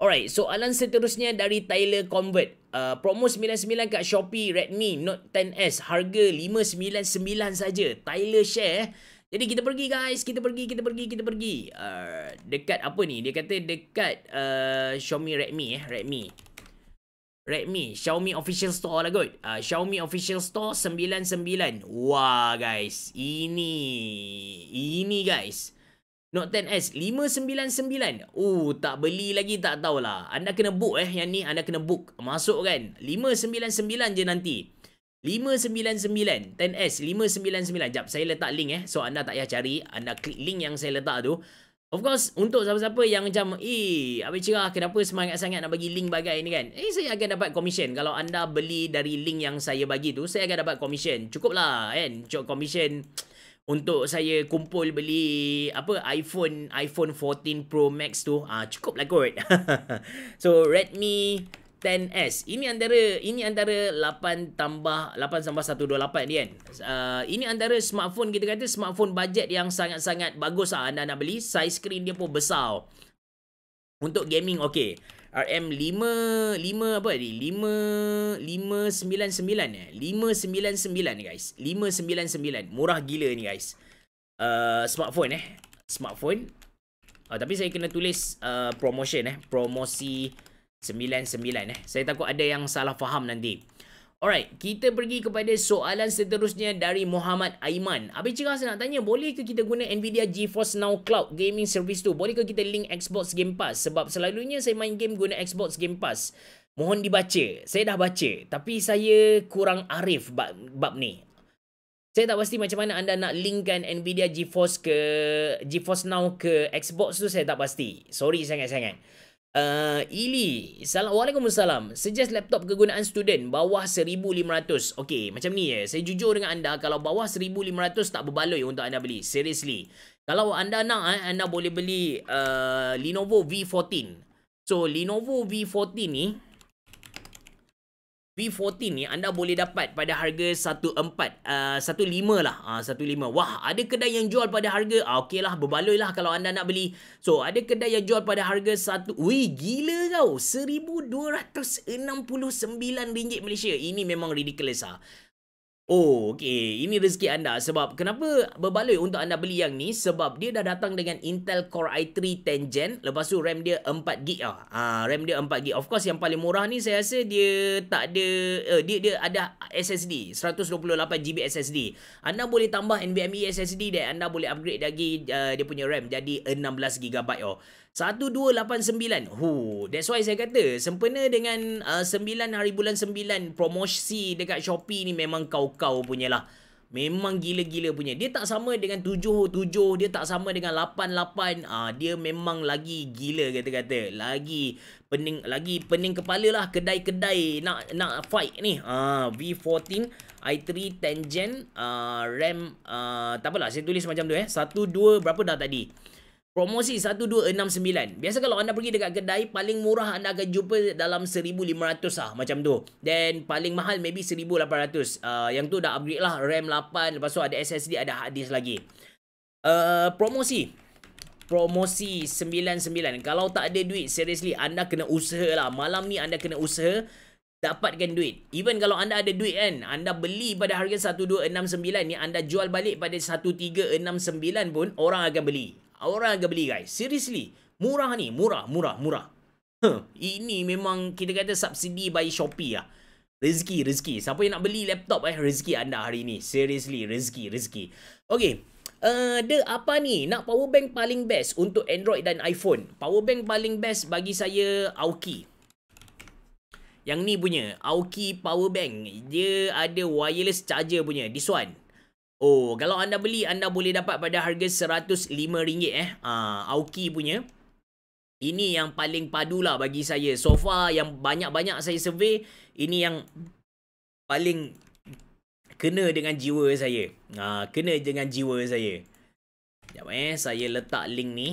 S2: Alright, soalan seterusnya dari Tyler Convert. Uh, promo 99 kat Shopee Redmi Note 10S harga 599 saja. Tyler share. Eh. Jadi kita pergi guys, kita pergi, kita pergi, kita pergi. Uh, dekat apa ni? Dia kata dekat uh, Xiaomi Redmi eh, Redmi. Redmi, Xiaomi official store lah kot. Uh, Xiaomi official store 99. Wah guys, ini. Ini guys. Note 10S 599. Oh, tak beli lagi tak tahulah. Anda kena book eh yang ni, anda kena book. Masuk kan. 599 je nanti. 599 10S 599 Jap saya letak link eh So anda tak payah cari Anda klik link yang saya letak tu Of course untuk siapa-siapa yang macam Eh Abang Cirah kenapa semangat sangat nak bagi link bagai ni kan Eh saya akan dapat commission Kalau anda beli dari link yang saya bagi tu Saya akan dapat commission Cukuplah kan Cukup commission untuk saya kumpul beli apa iPhone iPhone 14 Pro Max tu ah cukup lah kot. so Redmi 10S. Ini antara ini antara 8 tambah 8 tambah 128 ni kan. Uh, ini antara smartphone kita kata smartphone bajet yang sangat-sangat bagus ah anda nak beli. Size screen dia pun besar. Untuk gaming okey. RM5 5 apa ni tadi? 5599 eh. 599 guys. 599. Murah gila ni guys. Uh, smartphone eh. Smartphone. Uh, tapi saya kena tulis uh, promotion eh. Promosi 99 eh. Saya takut ada yang salah faham nanti. Alright, kita pergi kepada soalan seterusnya dari Muhammad Aiman. Abang Cikgu saya nak tanya, boleh ke kita guna Nvidia GeForce Now Cloud Gaming Service tu? Boleh ke kita link Xbox Game Pass? Sebab selalunya saya main game guna Xbox Game Pass. Mohon dibaca. Saya dah baca. Tapi saya kurang arif bab, bab ni. Saya tak pasti macam mana anda nak linkkan Nvidia GeForce ke GeForce Now ke Xbox tu saya tak pasti. Sorry sangat-sangat. Uh, Ili, Assalamualaikum Assalam. Suggest laptop kegunaan student bawah 1500. Okey, macam ni ya. Eh. Saya jujur dengan anda kalau bawah 1500 tak berbaloi untuk anda beli. Seriously. Kalau anda nak eh, anda boleh beli uh, Lenovo V14. So Lenovo V14 ni P14 ni anda boleh dapat pada harga 1.4 uh, 1.5 lah uh, ah, 1.5 Wah ada kedai yang jual pada harga uh, Okey lah berbaloi lah kalau anda nak beli So ada kedai yang jual pada harga satu, Wih gila kau RM1,269 Malaysia Ini memang ridiculous lah Oh, okey. Ini rezeki anda. Sebab kenapa berbaloi untuk anda beli yang ni? Sebab dia dah datang dengan Intel Core i3 10 Gen. Lepas tu RAM dia 4GB lah. Uh, RAM dia 4GB. Of course, yang paling murah ni saya rasa dia tak ada... Uh, dia, dia ada SSD. 128GB SSD. Anda boleh tambah NVMe SSD dan anda boleh upgrade lagi uh, dia punya RAM jadi 16GB. Oh. 1289. Hu, that's why saya kata sempena dengan uh, 9 hari bulan 9 promosi dekat Shopee ni memang kau-kau punyalah. Memang gila-gila punya. Dia tak sama dengan 77, dia tak sama dengan 88. Ah, uh, dia memang lagi gila kata-kata. Lagi pening lagi pening kepala lah kedai-kedai nak nak fight ni. Ah, uh, V14 i3 tangent, gen uh, RAM uh, tak apalah saya tulis macam tu eh. 12 berapa dah tadi? Promosi 1269. Biasa kalau anda pergi dekat kedai, paling murah anda akan jumpa dalam 1500 lah macam tu. Then paling mahal maybe 1800. Uh, ah, yang tu dah upgrade lah. RAM 8, lepas tu ada SSD, ada hard disk lagi. Uh, promosi. Promosi 99. Kalau tak ada duit, seriously, anda kena usaha lah. Malam ni anda kena usaha dapatkan duit. Even kalau anda ada duit kan, anda beli pada harga 1269 ni, anda jual balik pada 1369 pun, orang akan beli. Orang akan beli guys. Seriously. Murah ni. Murah, murah, murah. Huh. Ini memang kita kata subsidi by Shopee lah. Rezeki, rezeki. Siapa yang nak beli laptop eh, rezeki anda hari ni. Seriously, rezeki, rezeki. Okay. Eh, ada uh, apa ni? Nak power bank paling best untuk Android dan iPhone. Power bank paling best bagi saya Aoki. Yang ni punya. Aoki power bank. Dia ada wireless charger punya. This one. Oh, kalau anda beli, anda boleh dapat pada harga RM105 eh. Uh, ah, Auki punya. Ini yang paling padu lah bagi saya. So far, yang banyak-banyak saya survey, ini yang paling kena dengan jiwa saya. Uh, kena dengan jiwa saya. Sekejap eh, saya letak link ni.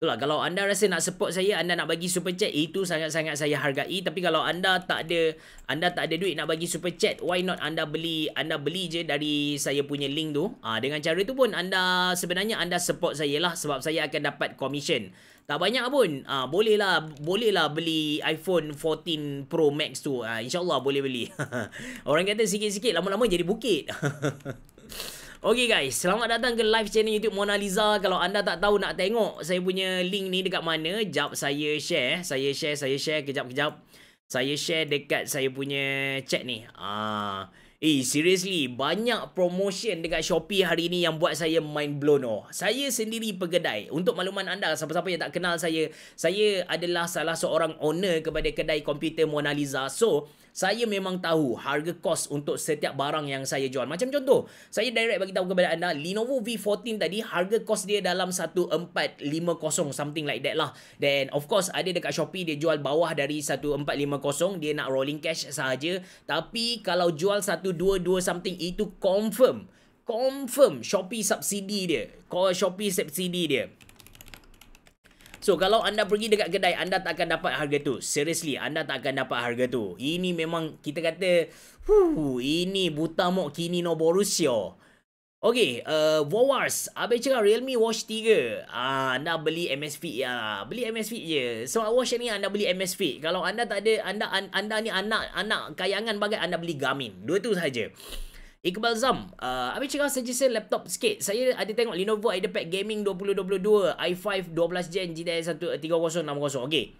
S2: Itulah kalau anda rasa nak support saya, anda nak bagi super chat, itu sangat-sangat saya hargai. Tapi kalau anda tak ada anda tak ada duit nak bagi super chat, why not anda beli anda beli je dari saya punya link tu. Ah ha, dengan cara tu pun anda sebenarnya anda support saya lah sebab saya akan dapat komisen. Tak banyak pun. Ah ha, bolehlah lah beli iPhone 14 Pro Max tu. ha, insyaallah boleh beli. Orang kata sikit-sikit lama-lama jadi bukit. Okay guys, selamat datang ke live channel YouTube Mona Lisa. Kalau anda tak tahu nak tengok saya punya link ni dekat mana, jap saya share. Saya share, saya share kejap-kejap. Saya share dekat saya punya chat ni. Ah, Eh, seriously, banyak promotion dekat Shopee hari ni yang buat saya mind blown. Oh. Saya sendiri pegedai. Untuk makluman anda, siapa-siapa yang tak kenal saya, saya adalah salah seorang owner kepada kedai komputer Mona Lisa. So, saya memang tahu harga kos untuk setiap barang yang saya jual. Macam contoh, saya direct bagi tahu kepada anda, Lenovo V14 tadi harga kos dia dalam 1450 something like that lah. Then of course ada dekat Shopee dia jual bawah dari 1450, dia nak rolling cash sahaja. Tapi kalau jual 1220 something itu confirm confirm Shopee subsidi dia. Call Shopee subsidi dia. So kalau anda pergi dekat kedai anda tak akan dapat harga tu. Seriously, anda tak akan dapat harga tu. Ini memang kita kata huh ini buta mok kini no Borussia. Okay, uh, Vowars, Abe cakap Realme Watch 3. Ah, uh, anda beli MS Fit ya. beli MS Fit je. So Watch ni anda beli MS Fit. Kalau anda tak ada anda an, anda ni anak anak kayangan bagai anda beli Garmin. Dua tu saja. Iqbal Zam, uh, ambil cakap suggestion laptop sikit. Saya ada tengok Lenovo IdeaPad Gaming 2022, i5 12-gen, GTX 1 3060. Okey.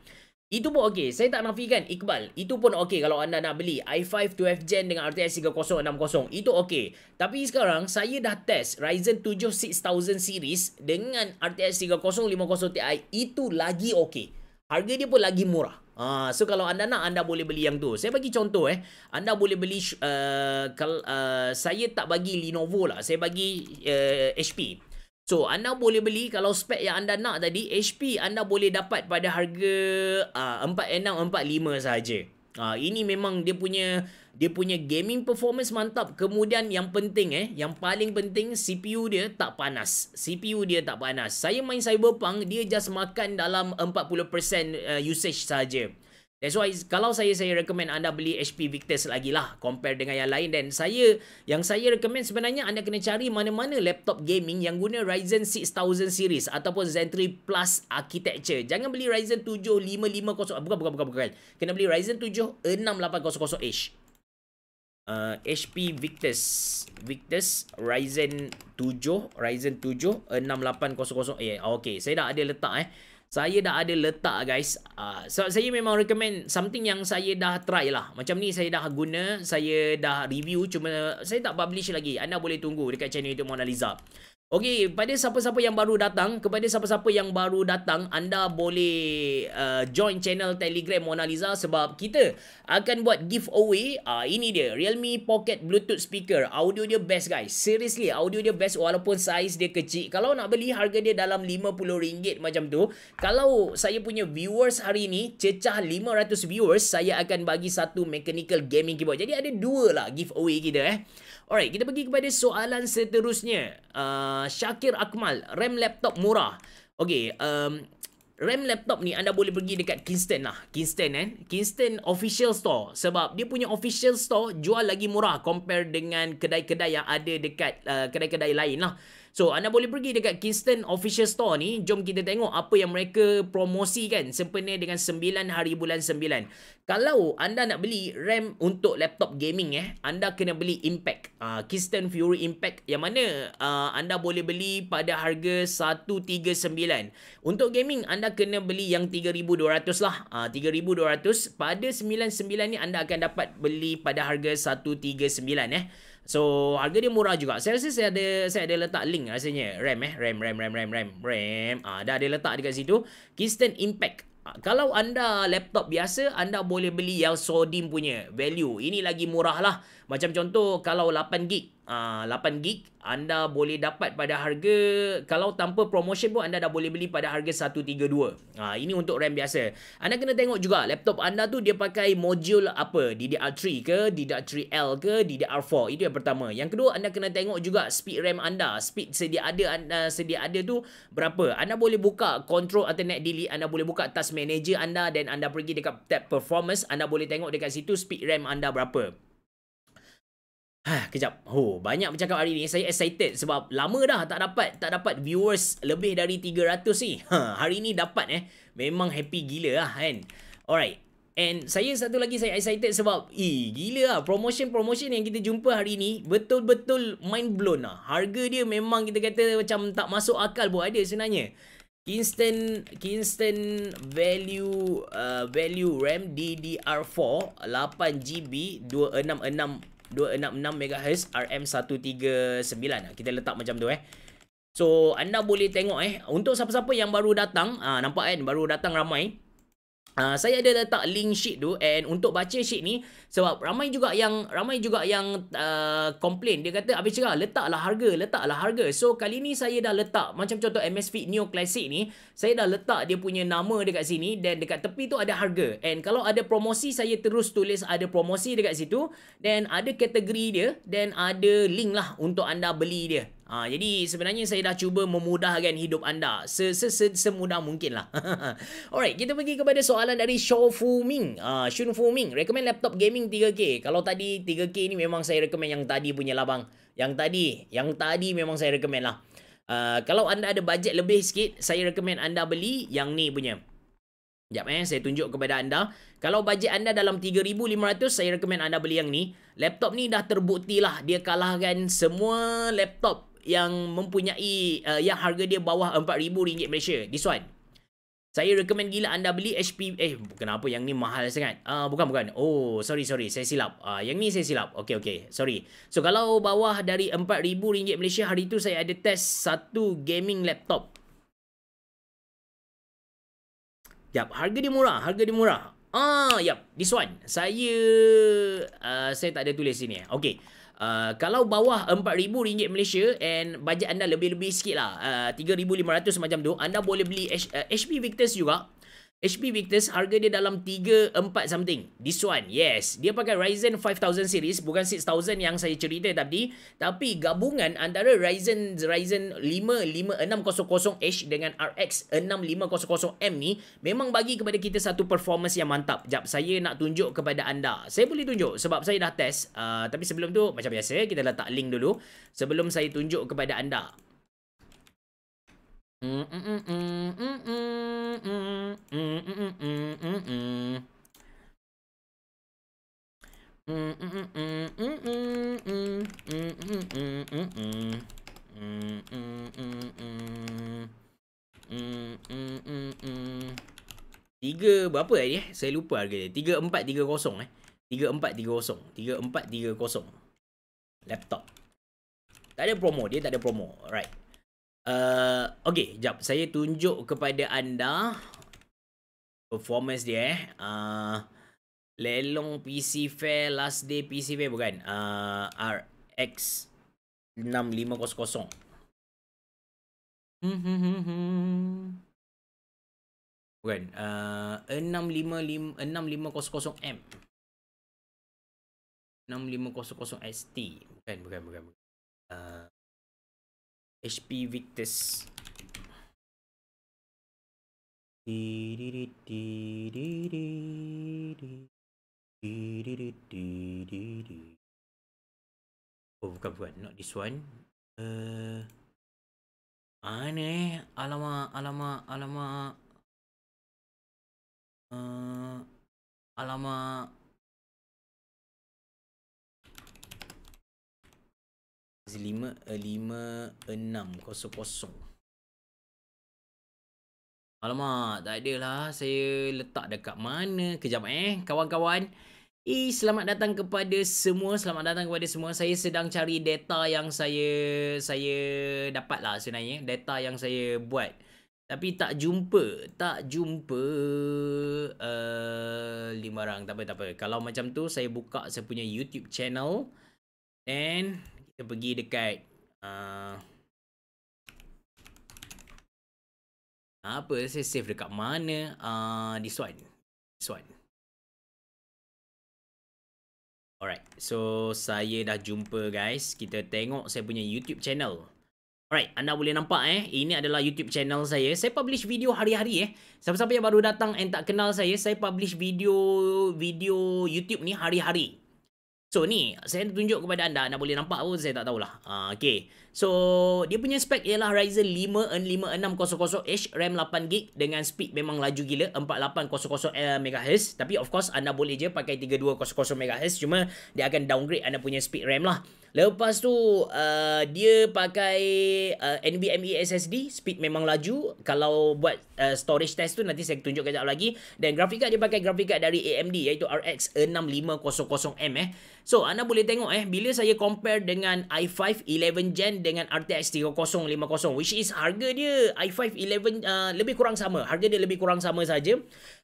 S2: Itu pun okey. Saya tak nafikan, Iqbal. Itu pun okey kalau anda nak beli i5 12 gen dengan RTX 3060. Itu okey. Tapi sekarang, saya dah test Ryzen 7 6000 series dengan RTX 3050 Ti. Itu lagi okey. Harga dia pun lagi murah. Ha, so kalau anda nak anda boleh beli yang tu. Saya bagi contoh eh. Anda boleh beli uh, kal, uh, saya tak bagi Lenovo lah. Saya bagi uh, HP. So anda boleh beli kalau spek yang anda nak tadi HP anda boleh dapat pada harga uh, 4645 saja. Uh, ini memang dia punya dia punya gaming performance mantap. Kemudian yang penting eh, yang paling penting CPU dia tak panas. CPU dia tak panas. Saya main Cyberpunk, dia just makan dalam 40% eh, usage saja. That's why kalau saya saya recommend anda beli HP Victus lagi lah compare dengan yang lain dan saya yang saya recommend sebenarnya anda kena cari mana-mana laptop gaming yang guna Ryzen 6000 series ataupun Zen 3 Plus architecture. Jangan beli Ryzen 7 550 bukan bukan bukan bukan. Kena beli Ryzen 7 6800H. Uh, HP Victus Victus Ryzen 7 Ryzen 7 6800 eh okay saya dah ada letak eh saya dah ada letak guys. uh, ah, so saya memang recommend something yang saya dah try lah. Macam ni saya dah guna, saya dah review. Cuma saya tak publish lagi. Anda boleh tunggu dekat channel YouTube Mona Lisa. Okey, kepada siapa-siapa yang baru datang, kepada siapa-siapa yang baru datang, anda boleh uh, join channel Telegram Mona Lisa sebab kita akan buat giveaway. Uh, ini dia, Realme Pocket Bluetooth Speaker. Audio dia best guys. Seriously, audio dia best walaupun saiz dia kecil. Kalau nak beli, harga dia dalam RM50 macam tu. Kalau saya punya viewers hari ini, cecah 500 viewers, saya akan bagi satu mechanical gaming keyboard. Jadi ada dua lah giveaway kita eh. Alright, kita pergi kepada soalan seterusnya. Uh, Syakir Akmal, RAM laptop murah. Okay, um, RAM laptop ni anda boleh pergi dekat Kingston lah. Kingston eh. Kingston official store. Sebab dia punya official store jual lagi murah compare dengan kedai-kedai yang ada dekat ah, kedai-kedai uh, lain lah. So anda boleh pergi dekat Kingston Official Store ni Jom kita tengok apa yang mereka promosi kan. Sempena dengan 9 hari bulan 9 Kalau anda nak beli RAM untuk laptop gaming eh Anda kena beli Impact uh, Kingston Fury Impact Yang mana uh, anda boleh beli pada harga 139 Untuk gaming anda kena beli yang 3200 lah uh, ah, 3200 Pada 99 ni anda akan dapat beli pada harga 139 eh So harga dia murah juga. Saya Celsius saya ada saya ada letak link rasanya. RAM eh, RAM RAM RAM RAM RAM. RAM. Ah dah ada letak dekat situ. Kingston Impact. Ah, kalau anda laptop biasa, anda boleh beli yang sodium punya. Value ini lagi murah lah. Macam contoh kalau 8 gig, uh, ah, 8 gig anda boleh dapat pada harga kalau tanpa promotion pun anda dah boleh beli pada harga 132. Uh, ah, ini untuk RAM biasa. Anda kena tengok juga laptop anda tu dia pakai modul apa? DDR3 ke DDR3L ke DDR4. Itu yang pertama. Yang kedua anda kena tengok juga speed RAM anda, speed sedia ada anda sedia ada tu berapa. Anda boleh buka control atau net delete, anda boleh buka task manager anda dan anda pergi dekat tab performance, anda boleh tengok dekat situ speed RAM anda berapa. Ha, kejap. Oh, banyak bercakap hari ni. Saya excited sebab lama dah tak dapat tak dapat viewers lebih dari 300 ni. Ha, hari ni dapat eh. Memang happy gila lah kan. Alright. And saya satu lagi saya excited sebab eh gila lah promotion-promotion yang kita jumpa hari ni betul-betul mind blown lah. Harga dia memang kita kata macam tak masuk akal buat ada sebenarnya. Kingston Kingston value uh, value RAM DDR4 8GB 266 266 MHz RM139. Kita letak macam tu eh. So anda boleh tengok eh untuk siapa-siapa yang baru datang, ah nampak kan baru datang ramai. Uh, saya ada letak link sheet tu and untuk baca sheet ni sebab ramai juga yang ramai juga yang uh, complain dia kata habis cerah letaklah harga letaklah harga so kali ni saya dah letak macam contoh MS Neo Classic ni saya dah letak dia punya nama dekat sini dan dekat tepi tu ada harga and kalau ada promosi saya terus tulis ada promosi dekat situ dan ada kategori dia dan ada link lah untuk anda beli dia Ha, jadi sebenarnya saya dah cuba memudahkan hidup anda semudah mungkin lah. Alright, kita pergi kepada soalan dari Shou Fu Ming. Uh, Shun Fu Ming, recommend laptop gaming 3K. Kalau tadi 3K ni memang saya recommend yang tadi punya lah bang. Yang tadi, yang tadi memang saya recommend lah. Uh, kalau anda ada budget lebih sikit, saya recommend anda beli yang ni punya. Sekejap eh, saya tunjuk kepada anda. Kalau budget anda dalam 3500 saya recommend anda beli yang ni. Laptop ni dah terbukti lah. Dia kalahkan semua laptop yang mempunyai uh, yang harga dia bawah RM4,000 Malaysia. This one. Saya rekomen gila anda beli HP. Eh, kenapa yang ni mahal sangat? Uh, bukan, bukan. Oh, sorry, sorry. Saya silap. Uh, yang ni saya silap. Okay, okay. Sorry. So, kalau bawah dari RM4,000 Malaysia, hari tu saya ada test satu gaming laptop. Yap, harga dia murah. Harga dia murah. Ah, yap. This one. Saya... Uh, saya tak ada tulis sini. Okay. Uh, kalau bawah RM4,000 Malaysia and bajet anda lebih-lebih sikit lah, uh, ah, RM3,500 macam tu, anda boleh beli H- uh, eh, HP Victus juga. HP Victus harga dia dalam 3, 4 something. This one, yes. Dia pakai Ryzen 5000 series. Bukan 6000 yang saya cerita tadi. Tapi gabungan antara Ryzen Ryzen 55600H dengan RX 6500M ni memang bagi kepada kita satu performance yang mantap. Sekejap, saya nak tunjuk kepada anda. Saya boleh tunjuk sebab saya dah test. Uh, tapi sebelum tu, macam biasa, kita letak link dulu. Sebelum saya tunjuk kepada anda. Tiga berapa tadi eh? Saya lupa harga dia. Tiga empat tiga kosong eh. Tiga empat tiga kosong. Tiga empat tiga kosong. Laptop. Tak ada promo. Dia tak ada promo. Alright. Uh, okay, jap. Saya tunjuk kepada anda performance dia eh. Uh, Lelong PC Fair, last day PC Fair bukan? Uh, RX
S3: 6500.
S1: Hmm, hmm, hmm, hmm.
S3: Bukan. Uh, 6500M.
S1: 6500ST. Bukan, bukan, bukan. bukan. Uh, HP Victus. Oh
S3: bukan bukan Not this one uh, Mana eh Alamak Alamak Alamak
S1: uh, Alamak 5600 eh, Alamak,
S2: tak ada lah. Saya letak dekat mana? Kejap eh, kawan-kawan. Eh, selamat datang kepada semua. Selamat datang kepada semua. Saya sedang cari data yang saya saya dapat lah sebenarnya. Data yang saya buat. Tapi tak jumpa. Tak jumpa uh, lima orang. Tak apa, tak apa. Kalau macam tu, saya buka saya punya YouTube channel. And kita pergi dekat uh, apa saya save
S3: dekat mana uh, this one this one
S2: alright so saya dah jumpa guys kita tengok saya punya youtube channel Alright, anda boleh nampak eh. Ini adalah YouTube channel saya. Saya publish video hari-hari eh. Siapa-siapa yang baru datang and tak kenal saya, saya publish video video YouTube ni hari-hari. So ni, saya tunjuk kepada anda, anda boleh nampak pun saya tak tahulah. Uh, ah, okay. So, dia punya spek ialah Ryzen 5N5600H RAM 8GB dengan speed memang laju gila 4800MHz. Eh, Tapi of course, anda boleh je pakai 3200MHz. Cuma, dia akan downgrade anda punya speed RAM lah. Lepas tu, uh, dia pakai uh, ah, NVMe SSD. Speed memang laju. Kalau buat uh, storage test tu, nanti saya tunjuk kejap lagi. Dan grafik dia pakai grafik dari AMD iaitu RX 6500M eh. So anda boleh tengok eh bila saya compare dengan i5 11 gen dengan RTX 3050 which is harga dia i5 11 uh, lebih kurang sama. Harga dia lebih kurang sama saja.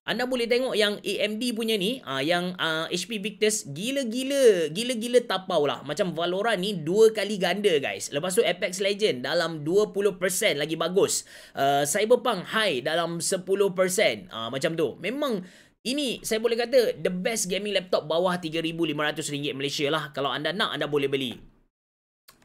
S2: Anda boleh tengok yang AMD punya ni uh, yang uh, HP Victus gila-gila gila-gila tapau lah. Macam Valorant ni dua kali ganda guys. Lepas tu Apex Legend dalam 20% lagi bagus. Uh, Cyberpunk high dalam 10%. Uh, macam tu. Memang ini saya boleh kata the best gaming laptop bawah RM3,500 Malaysia lah. Kalau anda nak, anda boleh beli.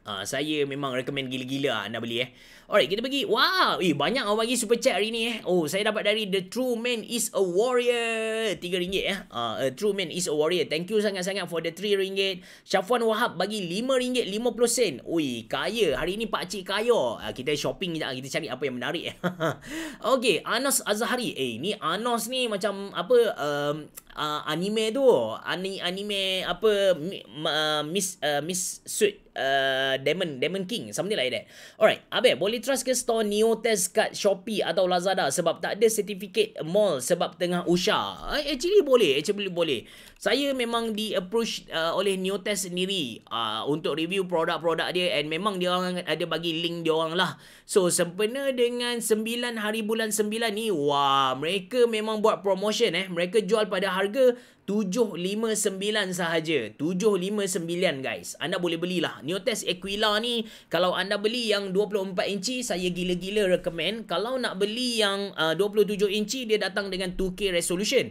S2: Uh, saya memang recommend gila-gila ah, anda beli eh. Alright, kita pergi. Wow, eh, banyak orang bagi super chat hari ni eh. Oh, saya dapat dari The True Man is a Warrior. Tiga ringgit eh. Uh, a True Man is a Warrior. Thank you sangat-sangat for the three ringgit. Syafuan Wahab bagi lima ringgit lima puluh sen. Ui, kaya. Hari ni Cik kaya. Uh, kita shopping je. Kita cari apa yang menarik eh. okay, Anos Azhari. Eh, ni Anos ni macam apa... Um, uh, anime tu Ani, anime apa mi, uh, miss uh, miss suit Uh, Demon Demon King Something like that Alright abe boleh trust ke store Neo Test kat Shopee Atau Lazada Sebab tak ada certificate mall Sebab tengah usha eh, Actually boleh Actually boleh Saya memang di approach uh, Oleh Neo Test sendiri uh, Untuk review produk-produk dia And memang dia orang Ada bagi link dia orang lah So sempena dengan 9 hari bulan 9 ni Wah Mereka memang buat promotion eh Mereka jual pada harga 759 sahaja. 759 guys. Anda boleh belilah. Neotest Aquila ni kalau anda beli yang 24 inci saya gila-gila recommend. Kalau nak beli yang uh, 27 inci dia datang dengan 2K resolution.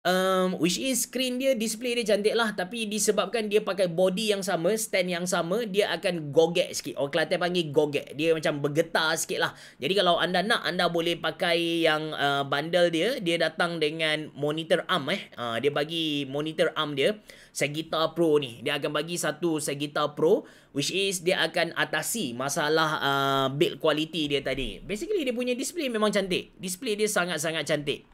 S2: Um, which is screen dia, display dia cantik lah Tapi disebabkan dia pakai body yang sama Stand yang sama Dia akan gogek sikit Orang Kelantan panggil gogek Dia macam bergetar sikit lah Jadi kalau anda nak Anda boleh pakai yang uh, bundle dia Dia datang dengan monitor arm eh uh, Dia bagi monitor arm dia Segita Pro ni Dia akan bagi satu Segita Pro Which is dia akan atasi masalah uh, build quality dia tadi Basically dia punya display memang cantik Display dia sangat-sangat cantik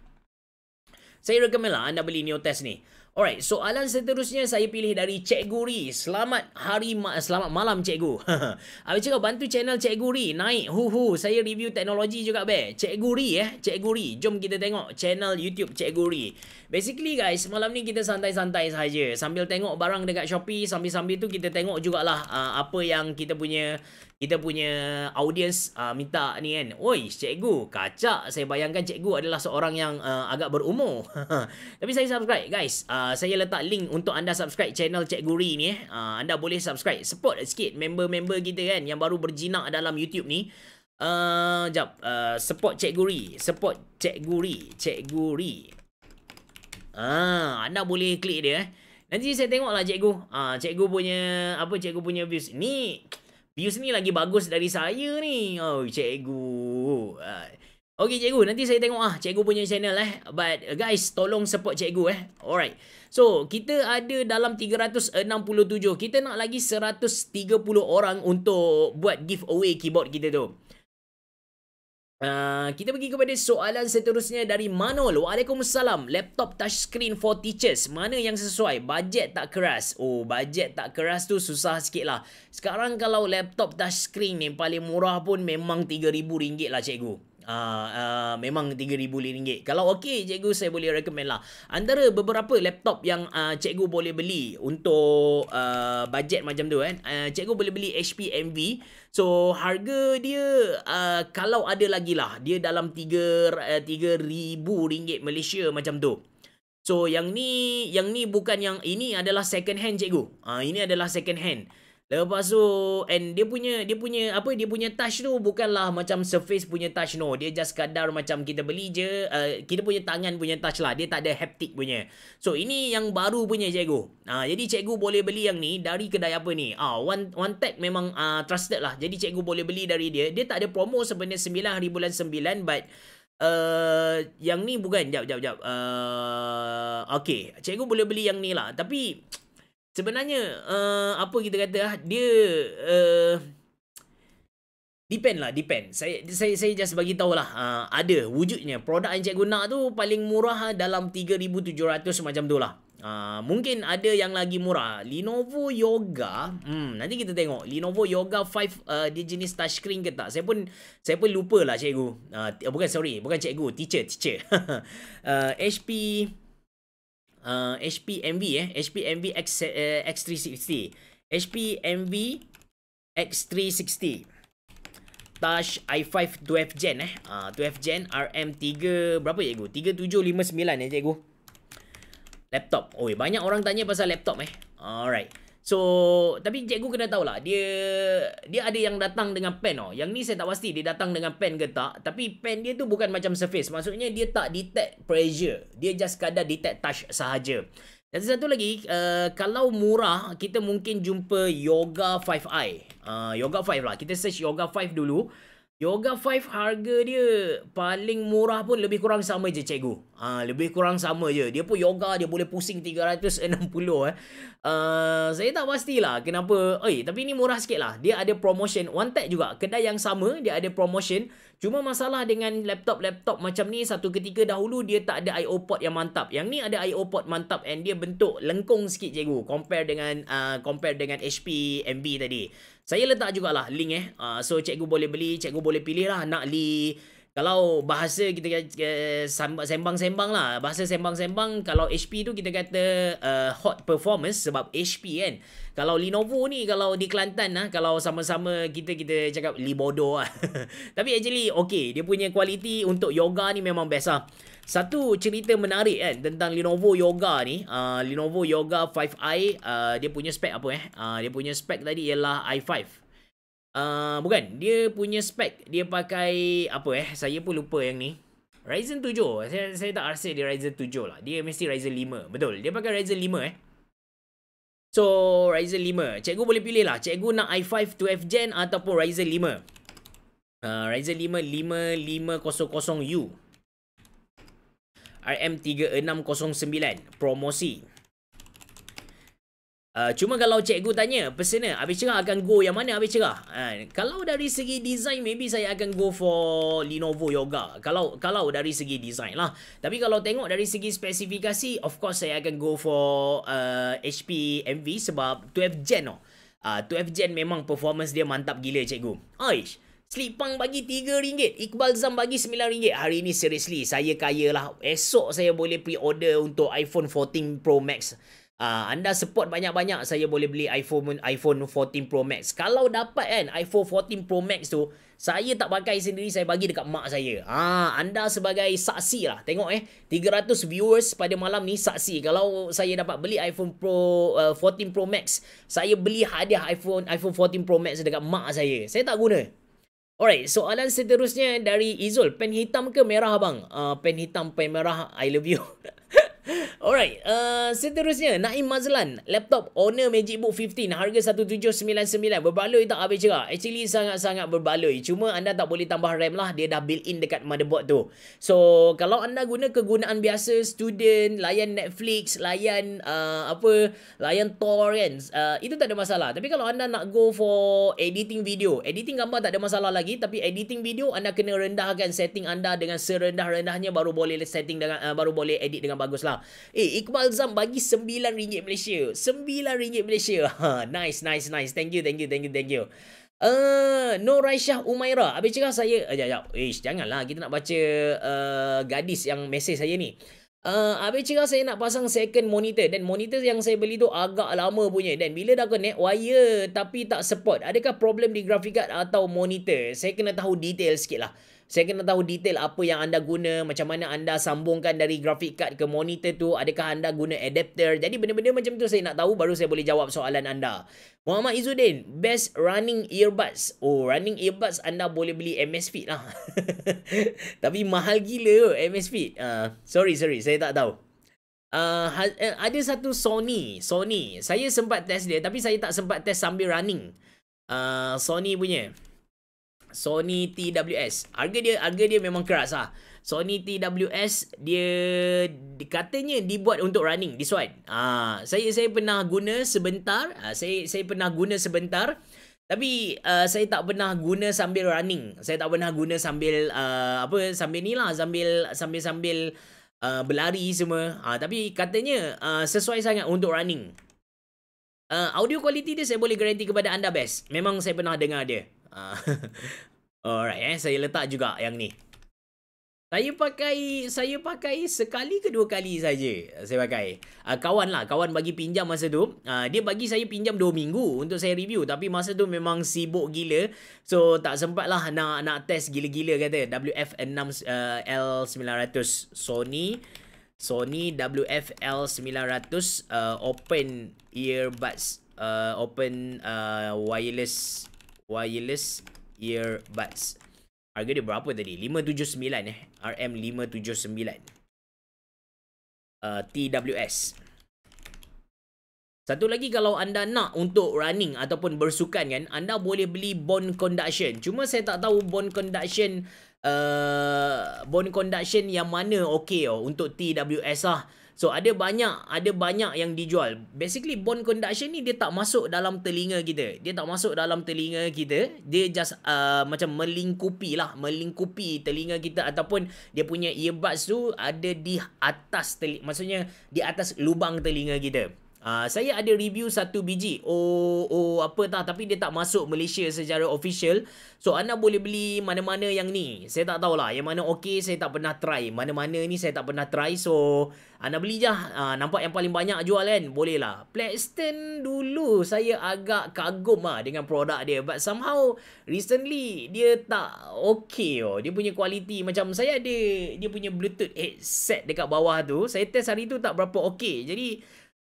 S2: saya recommend lah anda beli Neo Test ni. Alright, soalan seterusnya saya pilih dari Cikgu Ri. Selamat hari ma- selamat malam Cikgu. Abi cakap bantu channel Cikgu Ri naik. Hu hu, saya review teknologi juga be. Cikgu Ri eh, Cikgu Ri. Jom kita tengok channel YouTube Cikgu Ri. Basically guys, malam ni kita santai-santai saja Sambil tengok barang dekat Shopee, sambil-sambil tu kita tengok jugalah uh, apa yang kita punya kita punya audience uh, minta ni kan. Oi, cikgu, kacak. Saya bayangkan cikgu adalah seorang yang uh, agak berumur. Tapi saya subscribe guys. Uh, saya letak link untuk anda subscribe channel Cikgu Ri ni. Eh. Uh, anda boleh subscribe. Support sikit member-member kita kan yang baru berjinak dalam YouTube ni. Uh, jap, uh, support Cikgu Ri. Support Cikgu Ri. Cikgu Ri. Ah, anda boleh klik dia eh. Nanti saya tengoklah cikgu. Ah, cikgu punya apa cikgu punya views. Ni views ni lagi bagus dari saya ni. Oh, cikgu. Ah. Okey cikgu, nanti saya tengok ah cikgu punya channel eh. But guys, tolong support cikgu eh. Alright. So, kita ada dalam 367. Kita nak lagi 130 orang untuk buat giveaway keyboard kita tu. Uh, kita pergi kepada soalan seterusnya dari Manol. Waalaikumsalam. Laptop touchscreen for teachers. Mana yang sesuai? Bajet tak keras. Oh, bajet tak keras tu susah sikit lah. Sekarang kalau laptop touchscreen ni paling murah pun memang RM3,000 lah cikgu uh, uh, memang RM3,000 kalau okey cikgu saya boleh recommend lah antara beberapa laptop yang uh, cikgu boleh beli untuk uh, budget macam tu kan uh, cikgu boleh beli HP MV. so harga dia uh, kalau ada lagi lah dia dalam RM3,000 uh, Malaysia macam tu so yang ni yang ni bukan yang ini adalah second hand cikgu uh, ini adalah second hand Lepas tu and dia punya dia punya apa dia punya touch tu bukanlah macam surface punya touch no dia just kadar macam kita beli je uh, kita punya tangan punya touch lah dia tak ada haptic punya. So ini yang baru punya cikgu. Ah uh, jadi cikgu boleh beli yang ni dari kedai apa ni? Ah uh, one one tech memang ah uh, trusted lah. Jadi cikgu boleh beli dari dia. Dia tak ada promo sebenarnya sembilan hari bulan 9 but uh, yang ni bukan jap jap jap. Ah uh, okey, cikgu boleh beli yang ni lah tapi sebenarnya uh, apa kita kata ah, dia uh, depend lah depend saya saya saya just bagi tahu lah uh, ah, ada wujudnya produk yang cikgu nak tu paling murah ah, dalam 3700 macam tu lah Uh, mungkin ada yang lagi murah Lenovo Yoga hmm, Nanti kita tengok Lenovo Yoga 5 uh, eh, Dia jenis touchscreen ke tak Saya pun Saya pun lupa lah cikgu uh, Bukan sorry Bukan cikgu Teacher teacher uh, HP uh, HP MV eh HP MV X, uh, X360 HP MV X360 Touch i5 12th gen eh uh, ah, 12th gen RM3 Berapa cikgu? 3759 eh cikgu Laptop Oi, Banyak orang tanya pasal laptop eh Alright So, tapi cikgu kena tahu lah dia dia ada yang datang dengan pen oh. Yang ni saya tak pasti dia datang dengan pen ke tak. Tapi pen dia tu bukan macam surface. Maksudnya dia tak detect pressure. Dia just kadar detect touch sahaja. Dan satu lagi, uh, kalau murah, kita mungkin jumpa Yoga 5i. Uh, ah, Yoga 5 lah. Kita search Yoga 5 dulu. Yoga 5 harga dia paling murah pun lebih kurang sama je cikgu. Ha, lebih kurang sama je. Dia pun yoga dia boleh pusing 360 eh. Uh, saya tak pastilah kenapa. Eh, tapi ni murah sikit lah. Dia ada promotion. One tag juga. Kedai yang sama dia ada promotion. Cuma masalah dengan laptop-laptop macam ni satu ketika dahulu dia tak ada I.O. port yang mantap. Yang ni ada I.O. port mantap and dia bentuk lengkung sikit cikgu. Compare dengan uh, compare dengan HP MB tadi saya letak jugalah link eh. Uh, so cikgu boleh beli, cikgu boleh pilih lah nak li kalau bahasa kita eh, sembang-sembang lah bahasa sembang-sembang kalau HP tu kita kata uh, hot performance sebab HP kan kalau Lenovo ni kalau di Kelantan lah kalau sama-sama kita kita cakap Libodo lah tapi actually okay dia punya kualiti untuk yoga ni memang best lah satu cerita menarik kan tentang Lenovo Yoga ni uh, Lenovo Yoga 5i uh, ah, dia punya spek apa eh uh, dia punya spek tadi ialah i5 Ah, bukan. Dia punya spek. Dia pakai apa eh. Saya pun lupa yang ni. Ryzen 7. Saya, saya tak rasa dia Ryzen 7 lah. Dia mesti Ryzen 5. Betul. Dia pakai Ryzen 5 eh. So Ryzen 5. Cikgu boleh pilih lah. Cikgu nak i5 12th gen ataupun Ryzen 5. Uh, ah, Ryzen 5 5500U RM3609 promosi Uh, cuma kalau cikgu tanya, personal, habis cerah akan go yang mana habis cerah? Uh, kalau dari segi design, maybe saya akan go for Lenovo Yoga. Kalau kalau dari segi design lah. Tapi kalau tengok dari segi spesifikasi, of course saya akan go for uh, ah, HP MV sebab 12th gen oh. Uh, 12th gen memang performance dia mantap gila cikgu. Aish, Slipang bagi RM3, Iqbal Zam bagi RM9. Hari ini seriously, saya kaya lah. Esok saya boleh pre-order untuk iPhone 14 Pro Max. Uh, anda support banyak-banyak saya boleh beli iPhone iPhone 14 Pro Max. Kalau dapat kan iPhone 14 Pro Max tu, saya tak pakai sendiri, saya bagi dekat mak saya. Ah, uh, anda sebagai saksi lah. Tengok eh, 300 viewers pada malam ni saksi. Kalau saya dapat beli iPhone Pro uh, eh, 14 Pro Max, saya beli hadiah iPhone iPhone 14 Pro Max dekat mak saya. Saya tak guna. Alright, soalan seterusnya dari Izul. Pen hitam ke merah bang? Uh, pen hitam, pen merah, I love you. Alright, uh, seterusnya Naim Mazlan, laptop Honor Magic Book 15 harga RM1799. Berbaloi tak habis cerah. Actually sangat-sangat berbaloi. Cuma anda tak boleh tambah RAM lah, dia dah built in dekat motherboard tu. So, kalau anda guna kegunaan biasa student, layan Netflix, layan uh, apa, layan torrents, kan, uh, itu tak ada masalah. Tapi kalau anda nak go for editing video, editing gambar tak ada masalah lagi, tapi editing video anda kena rendahkan setting anda dengan serendah-rendahnya baru boleh setting dengan uh, baru boleh edit dengan bagus lah. Eh, Iqbal Zam bagi RM9 Malaysia. RM9 Malaysia. Ha, nice, nice, nice. Thank you, thank you, thank you, thank you. Eh, uh, Nur Raisyah Umaira. Habis cakap saya... Eh, jap, jap. Eish, janganlah. Kita nak baca uh, gadis yang mesej saya ni. Uh, habis cakap saya nak pasang second monitor Dan monitor yang saya beli tu agak lama punya Dan bila dah connect wire tapi tak support Adakah problem di graphic atau monitor Saya kena tahu detail sikit lah saya kena tahu detail apa yang anda guna, macam mana anda sambungkan dari grafik card ke monitor tu, adakah anda guna adapter. Jadi benda-benda macam tu saya nak tahu baru saya boleh jawab soalan anda. Muhammad Izuddin, best running earbuds. Oh, running earbuds anda boleh beli MS Fit lah. Tapi mahal gila MS Fit. Uh, sorry, sorry, saya tak tahu. Uh, ada satu Sony, Sony. Saya sempat test dia tapi saya tak sempat test sambil running. Uh, Sony punya. Sony TWS. Harga dia harga dia memang keras ah. Sony TWS dia dikatanya dibuat untuk running this one. Ah, saya saya pernah guna sebentar. Ah, saya saya pernah guna sebentar. Tapi uh, saya tak pernah guna sambil running. Saya tak pernah guna sambil uh, apa sambil ni lah sambil sambil sambil uh, berlari semua. Ah, tapi katanya uh, sesuai sangat untuk running. Uh, audio quality dia saya boleh garanti kepada anda best. Memang saya pernah dengar dia. Ah. Alright eh saya letak juga yang ni. Saya pakai saya pakai sekali ke dua kali saja saya pakai. Uh, kawan lah kawan bagi pinjam masa tu. Uh, dia bagi saya pinjam dua minggu untuk saya review tapi masa tu memang sibuk gila. So tak sempat lah nak nak test gila-gila kata WF6 eh, L900 Sony Sony WFL 900 uh, open earbuds uh, open uh, wireless wireless earbuds. Harga dia berapa tadi? 579 eh. RM579. Uh, TWS. Satu lagi kalau anda nak untuk running ataupun bersukan kan, anda boleh beli bond conduction. Cuma saya tak tahu bond conduction uh, bond conduction yang mana okey oh, untuk TWS lah. So ada banyak ada banyak yang dijual. Basically bond conduction ni dia tak masuk dalam telinga kita. Dia tak masuk dalam telinga kita. Dia just uh, macam melingkupi lah. Melingkupi telinga kita ataupun dia punya earbuds tu ada di atas telinga. Maksudnya di atas lubang telinga kita. Ah, saya ada review satu biji. Oh, oh apa tah tapi dia tak masuk Malaysia secara official. So anda boleh beli mana-mana yang ni. Saya tak tahulah yang mana okey saya tak pernah try. Mana-mana ni saya tak pernah try. So anda beli je. Ha, ah, nampak yang paling banyak jual kan? Boleh lah. Plexton dulu saya agak kagum lah dengan produk dia. But somehow recently dia tak okey oh. Dia punya kualiti macam saya ada dia punya bluetooth headset dekat bawah tu. Saya test hari tu tak berapa okey. Jadi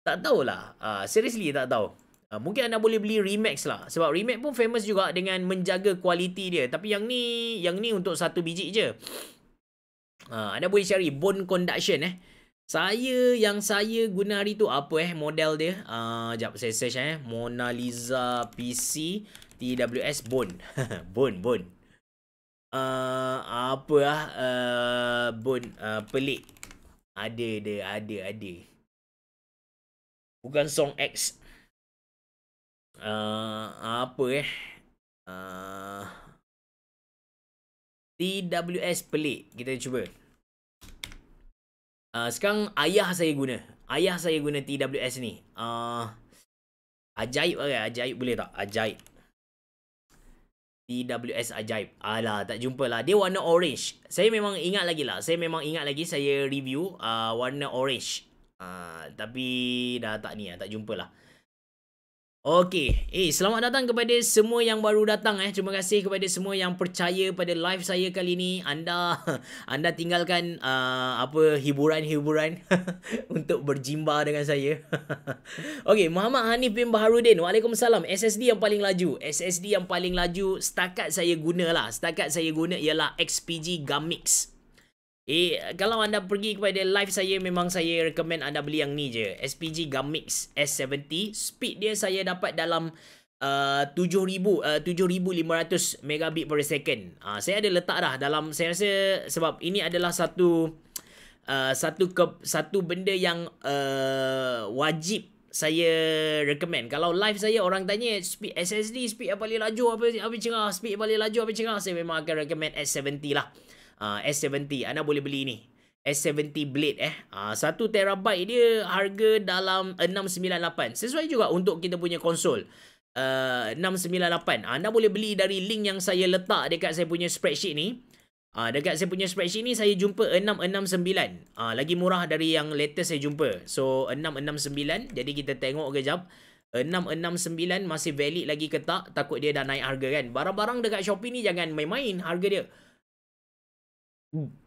S2: tak tahulah. Uh, seriously tak tahu. Uh, mungkin anda boleh beli Remax lah. Sebab Remax pun famous juga dengan menjaga kualiti dia. Tapi yang ni, yang ni untuk satu biji je. Uh, anda boleh cari Bone Conduction eh. Saya, yang saya guna hari tu apa eh model dia. Uh, sekejap saya search eh. Mona Lisa PC TWS Bone. bone, Bone. Uh, apa lah. Uh, bone, uh, pelik. Ada, ada, ada, ada. Bukan song X.
S3: Uh, apa eh? Uh, ah.
S2: TWS pelik. Kita cuba. Uh, sekarang ayah saya guna. Ayah saya guna TWS ni. Uh, ajaib lah kan? Ajaib boleh tak? Ajaib. TWS ajaib. Alah, tak jumpa lah. Dia warna orange. Saya memang ingat lagi lah. Saya memang ingat lagi saya review uh, warna orange. Ha, tapi dah tak ni lah, tak lah. Okey, eh selamat datang kepada semua yang baru datang eh. Terima kasih kepada semua yang percaya pada live saya kali ini. Anda anda tinggalkan uh, apa hiburan-hiburan untuk berjimba dengan saya. Okey, Muhammad Hanif bin Baharudin. Waalaikumsalam. SSD yang paling laju. SSD yang paling laju setakat saya guna lah. Setakat saya guna ialah XPG Gamix. Eh, kalau anda pergi kepada live saya, memang saya recommend anda beli yang ni je. SPG Gamix S70. Speed dia saya dapat dalam uh, 7,000, uh, 7,500 megabit per second. Uh, saya ada letak dah dalam, saya rasa sebab ini adalah satu uh, satu ke, satu benda yang uh, wajib saya recommend. Kalau live saya orang tanya speed SSD, speed apa paling laju, apa, apa cengah, speed paling laju, apa cengah, saya memang akan recommend S70 lah uh, S70. Anda boleh beli ni. S70 Blade eh. Uh, terabyte tb dia harga dalam 698. Sesuai juga untuk kita punya konsol. Uh, 698. Anda boleh beli dari link yang saya letak dekat saya punya spreadsheet ni. Uh, dekat saya punya spreadsheet ni saya jumpa 669. Uh, ah, lagi murah dari yang latest saya jumpa. So 669. Jadi kita tengok kejap. 669 masih valid lagi ke tak. Takut dia dah naik harga kan. Barang-barang dekat Shopee ni jangan main-main harga dia.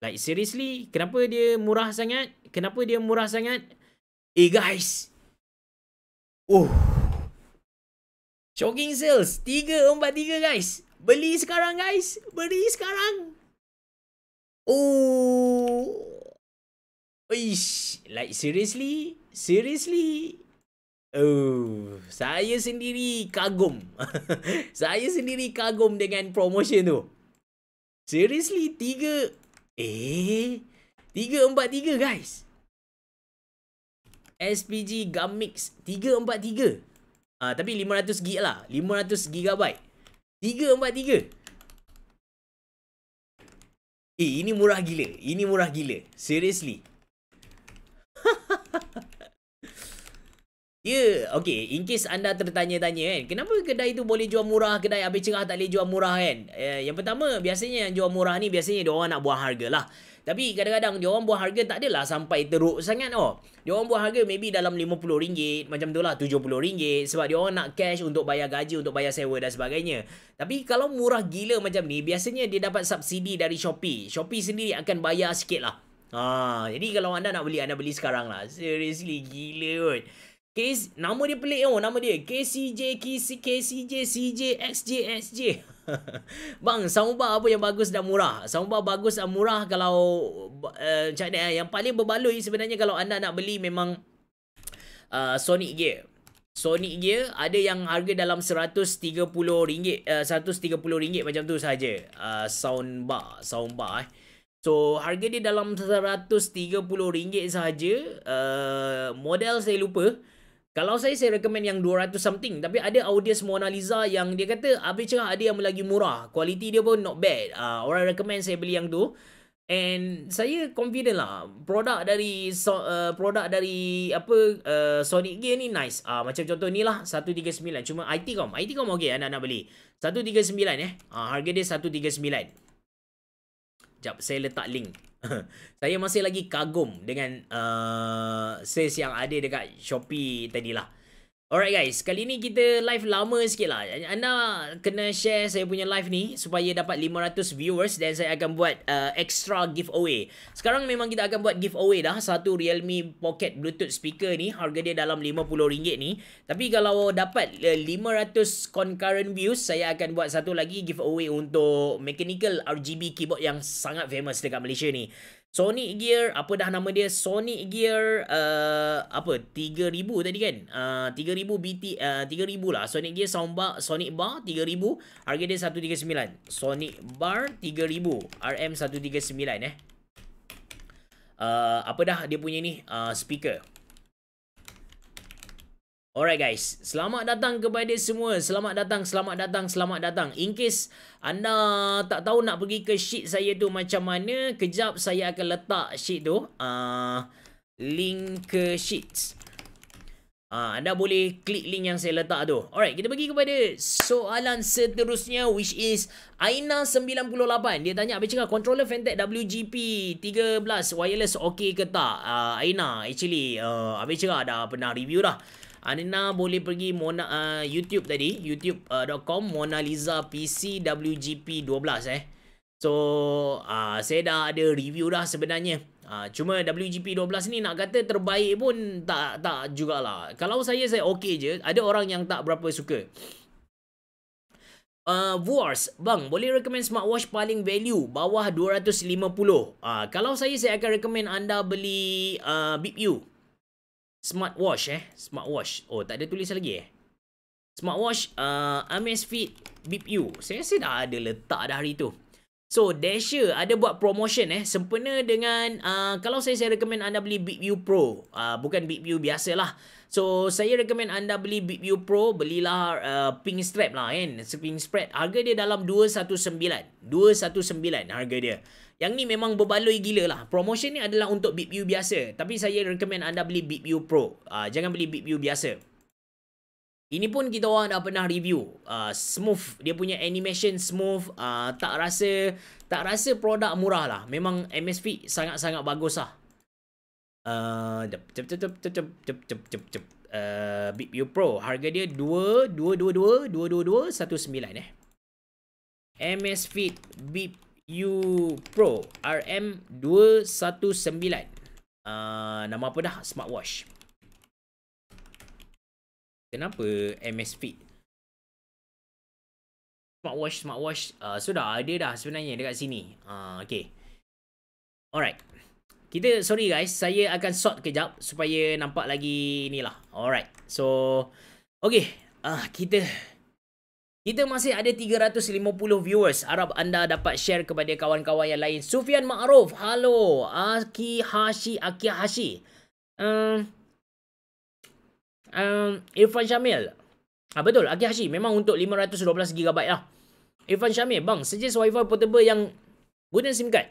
S2: Like seriously, kenapa dia murah sangat? Kenapa dia murah sangat? Eh hey guys. Oh. Shocking sales. 3, 4, 3 guys. Beli sekarang guys. Beli sekarang. Oh. Uish. Like seriously? Seriously? Oh, saya sendiri kagum. saya sendiri kagum dengan promotion tu. Seriously, tiga... Eh? Tiga empat tiga, guys. SPG Gun Mix, tiga empat tiga. Ah, tapi lima ratus gig lah. ratus gigabyte. Tiga empat tiga. Eh, ini murah gila. Ini murah gila. Seriously. Ya, yeah, okay. In case anda tertanya-tanya kan, kenapa kedai tu boleh jual murah, kedai habis cerah tak boleh jual murah kan? Eh, yang pertama, biasanya yang jual murah ni, biasanya dia orang nak buang harga lah. Tapi kadang-kadang dia orang buat harga tak adalah sampai teruk sangat oh. Dia orang buat harga maybe dalam RM50 macam tu lah RM70 sebab dia orang nak cash untuk bayar gaji untuk bayar sewa dan sebagainya. Tapi kalau murah gila macam ni biasanya dia dapat subsidi dari Shopee. Shopee sendiri akan bayar sikit lah. Ha, jadi kalau anda nak beli anda beli sekarang lah. Seriously gila kot. K nama dia pelik oh nama dia KCJ KC, KCJ CJ XJ SJ Bang, soundbar apa yang bagus dan murah? Soundbar bagus dan murah kalau uh, mana, eh? yang paling berbaloi sebenarnya kalau anda nak beli memang uh, Sonic Gear. Sonic Gear ada yang harga dalam RM130 uh, RM130 macam tu saja. Uh, soundbar, soundbar eh. So harga dia dalam RM130 saja. Uh, model saya lupa. Kalau saya, saya recommend yang 200 something. Tapi ada audience Mona Lisa yang dia kata, habis cakap ada yang lagi murah. Kualiti dia pun not bad. Uh, orang recommend saya beli yang tu. And saya confident lah. Produk dari so, uh, produk dari apa uh, Sonic Gear ni nice. Uh, macam contoh ni lah, 139. Cuma it it ITCOM okay anak-anak beli. 139 eh. Uh, harga dia 139. Sekejap, saya letak link. saya masih lagi kagum dengan uh, sales yang ada dekat Shopee tadi lah. Alright guys, kali ni kita live lama sikit lah. Anda kena share saya punya live ni supaya dapat 500 viewers dan saya akan buat uh, extra giveaway. Sekarang memang kita akan buat giveaway dah satu Realme Pocket Bluetooth speaker ni. Harga dia dalam RM50 ni. Tapi kalau dapat uh, 500 concurrent views, saya akan buat satu lagi giveaway untuk mechanical RGB keyboard yang sangat famous dekat Malaysia ni. Sonic Gear apa dah nama dia Sonic Gear uh, apa 3000 tadi kan uh, 3000 BT uh, 3000 lah Sonic Gear soundbar Sonic Bar 3000 harga dia 139 Sonic Bar 3000 RM 139 eh uh, apa dah dia punya ni uh, speaker Alright guys, selamat datang kepada semua. Selamat datang, selamat datang, selamat datang. In case anda tak tahu nak pergi ke sheet saya tu macam mana, kejap saya akan letak sheet tu. Uh, link ke sheets. Uh, anda boleh klik link yang saya letak tu. Alright, kita pergi kepada soalan seterusnya which is Aina98. Dia tanya, apa cakap controller Fantech WGP13 wireless okay ke tak? Uh, Aina, actually, uh, apa cakap dah pernah review dah. Anina boleh pergi Mona uh, YouTube tadi, youtube.com uh, Mona Lisa PC WGP 12 eh. So, uh, saya dah ada review dah sebenarnya. Uh, cuma WGP 12 ni nak kata terbaik pun tak tak jugalah. Kalau saya saya okey je, ada orang yang tak berapa suka. Uh, Wars, bang boleh recommend smartwatch paling value bawah 250. Uh, kalau saya saya akan recommend anda beli uh, Bip Smartwatch eh Smartwatch Oh tak ada tulis lagi eh Smartwatch uh, Amazfit BPU Saya rasa dah ada letak dah hari tu So Dasher ada buat promotion eh Sempena dengan uh, Kalau saya, saya recommend anda beli BPU Pro uh, Bukan BPU biasa lah So saya recommend anda beli BPU Pro Belilah uh, pink strap lah kan eh? Pink strap Harga dia dalam 219 219 harga dia yang ni memang berbaloi gila lah. Promotion ni adalah untuk BitView biasa. Tapi saya recommend anda beli BitView Pro. Uh, jangan beli BitView biasa. Ini pun kita orang dah pernah review. Uh, smooth. Dia punya animation smooth. Uh, tak rasa tak rasa produk murah lah. Memang MS sangat-sangat bagus lah. Uh, jep, jep, jep, jep, jep, jep, jep. Uh, BitView Pro. Harga dia 2, 2, 2, 2, 2, 2, 2, 1, 9 eh. MS Fit BitView. U Pro RM219. Uh, ah, nama apa dah? Smartwatch. Kenapa MS Fit? Smartwatch, smartwatch. Uh, sudah ada dah sebenarnya dekat sini. Uh, ah, okay. Alright. Kita, sorry guys. Saya akan sort kejap supaya nampak lagi ni lah. Alright. So, okay. Uh, kita... Kita masih ada 350 viewers. Harap anda dapat share kepada kawan-kawan yang lain. Sufian Ma'ruf. Halo. Aki Hashi. Aki Hashi. Um, um, Irfan Syamil. Ha, betul. Aki Hashi. Memang untuk 512GB lah. Irfan Syamil. Bang, suggest wifi portable yang guna SIM card.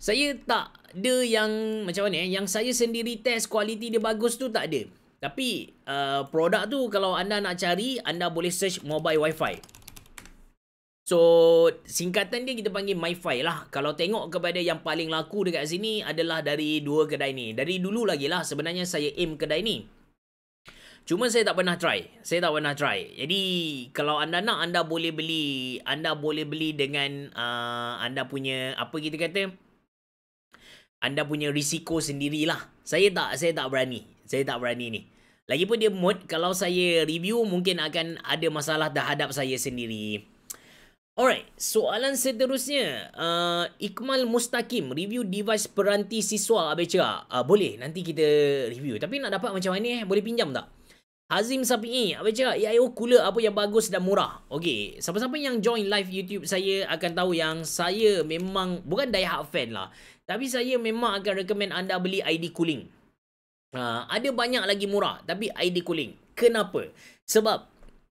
S2: Saya tak ada yang macam mana eh, Yang saya sendiri test kualiti dia bagus tu tak ada. Tapi uh, produk tu kalau anda nak cari, anda boleh search mobile wifi. So singkatan dia kita panggil MyFi lah. Kalau tengok kepada yang paling laku dekat sini adalah dari dua kedai ni. Dari dulu lagi lah sebenarnya saya aim kedai ni. Cuma saya tak pernah try. Saya tak pernah try. Jadi kalau anda nak anda boleh beli anda boleh beli dengan uh, anda punya apa kita kata anda punya risiko sendirilah. Saya tak saya tak berani. Saya tak berani ni. Lagipun dia mood kalau saya review mungkin akan ada masalah terhadap saya sendiri. Alright, soalan seterusnya. Uh, Ikmal Mustaqim, review device peranti siswa Abis Uh, ah, boleh, nanti kita review. Tapi nak dapat macam mana eh? Boleh pinjam tak? Hazim Sapi'i, Abis cakap, AIO cooler apa yang bagus dan murah? Okay, siapa-siapa yang join live YouTube saya akan tahu yang saya memang, bukan diehard fan lah. Tapi saya memang akan recommend anda beli ID cooling. Uh, ada banyak lagi murah tapi ID cooling. Kenapa? Sebab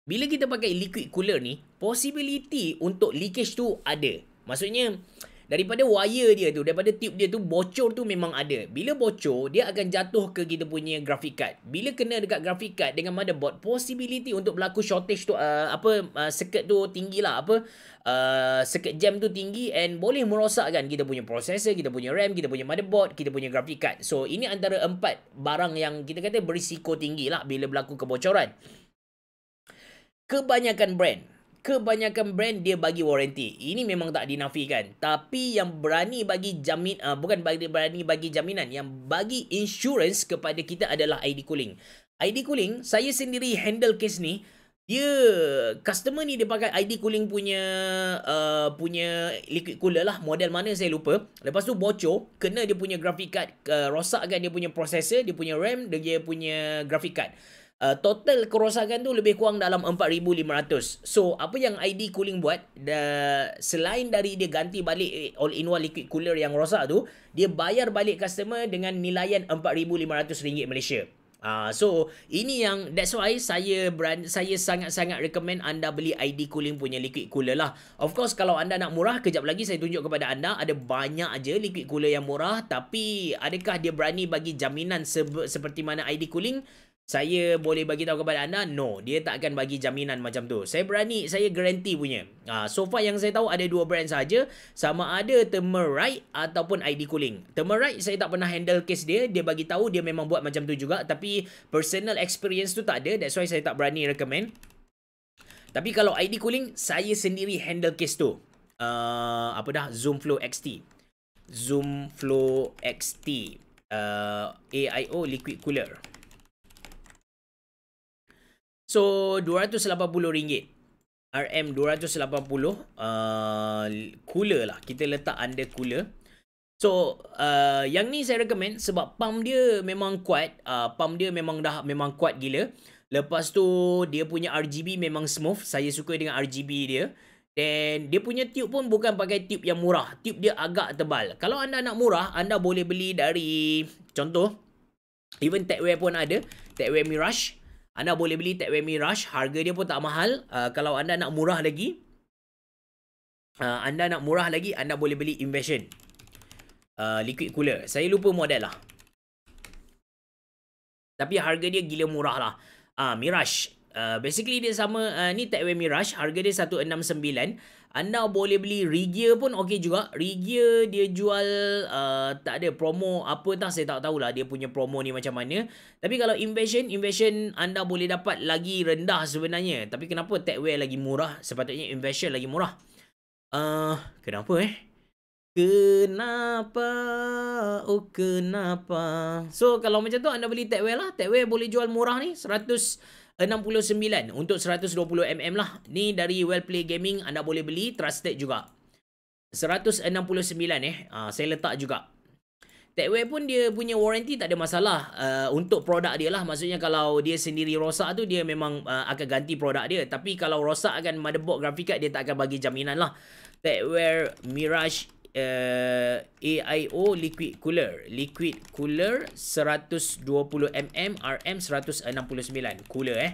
S2: bila kita pakai liquid cooler ni, possibility untuk leakage tu ada. Maksudnya, uh, daripada wire dia tu daripada tip dia tu bocor tu memang ada bila bocor dia akan jatuh ke kita punya graphic card bila kena dekat graphic card dengan motherboard possibility untuk berlaku shortage tu uh, apa uh, circuit tu tinggi lah apa uh, circuit jam tu tinggi and boleh merosakkan kita punya processor kita punya RAM kita punya motherboard kita punya graphic card so ini antara empat barang yang kita kata berisiko tinggi lah bila berlaku kebocoran kebanyakan brand kebanyakan brand dia bagi warranty. Ini memang tak dinafikan. Tapi yang berani bagi jamin uh, bukan bagi berani bagi jaminan yang bagi insurance kepada kita adalah ID Cooling. ID Cooling, saya sendiri handle case ni, dia customer ni dia pakai ID Cooling punya uh, punya liquid cooler lah, model mana saya lupa. Lepas tu bocor, kena dia punya graphic card uh, rosak kan dia punya processor, dia punya RAM, dia punya graphic card uh, total kerosakan tu lebih kurang dalam 4500 so apa yang ID cooling buat the, selain dari dia ganti balik eh, all in one liquid cooler yang rosak tu dia bayar balik customer dengan nilaian 4500 ringgit Malaysia Ah uh, so ini yang that's why saya brand, saya sangat-sangat recommend anda beli ID Cooling punya liquid cooler lah. Of course kalau anda nak murah kejap lagi saya tunjuk kepada anda ada banyak aja liquid cooler yang murah tapi adakah dia berani bagi jaminan se- seperti mana ID Cooling? saya boleh bagi tahu kepada anda no dia tak akan bagi jaminan macam tu saya berani saya garanti punya ha, so far yang saya tahu ada dua brand saja sama ada Thermalright ataupun ID Cooling Thermalright saya tak pernah handle case dia dia bagi tahu dia memang buat macam tu juga tapi personal experience tu tak ada that's why saya tak berani recommend tapi kalau ID Cooling saya sendiri handle case tu uh, apa dah Zoom Flow XT Zoom Flow XT uh, ha, AIO Liquid Cooler So RM280 RM280 uh, Cooler lah Kita letak under cooler So uh, Yang ni saya recommend Sebab pump dia memang kuat uh, Pump dia memang dah Memang kuat gila Lepas tu Dia punya RGB memang smooth Saya suka dengan RGB dia Then Dia punya tube pun bukan pakai tube yang murah Tube dia agak tebal Kalau anda nak murah Anda boleh beli dari Contoh Even Techwear pun ada Techwear Mirage anda boleh beli Tech Web Mirage. Harga dia pun tak mahal. Uh, kalau anda nak murah lagi. Uh, anda nak murah lagi. Anda boleh beli Invasion. Uh, liquid cooler. Saya lupa model lah. Tapi harga dia gila murah lah. Uh, Mirage. Uh, basically dia sama. Uh, ni Tech Web Mirage. Harga dia 169 anda boleh beli Regia pun okey juga. Regia dia jual uh, tak ada promo apa tak saya tak tahulah dia punya promo ni macam mana. Tapi kalau Invasion, Invasion anda boleh dapat lagi rendah sebenarnya. Tapi kenapa Techwear lagi murah? Sepatutnya Invasion lagi murah. Uh, kenapa eh? Kenapa? Oh kenapa? So kalau macam tu anda beli Techwear lah. Techwear boleh jual murah ni. 100 69 untuk 120mm lah. Ni dari Well Play Gaming anda boleh beli trusted juga. 169 eh. Ha, saya letak juga. Techwear pun dia punya warranty tak ada masalah uh, untuk produk dia lah. Maksudnya kalau dia sendiri rosak tu dia memang uh, akan ganti produk dia. Tapi kalau rosak akan motherboard graphic card dia tak akan bagi jaminan lah. Techwear Mirage uh, AIO liquid cooler. Liquid cooler 120mm RM169. Cooler eh.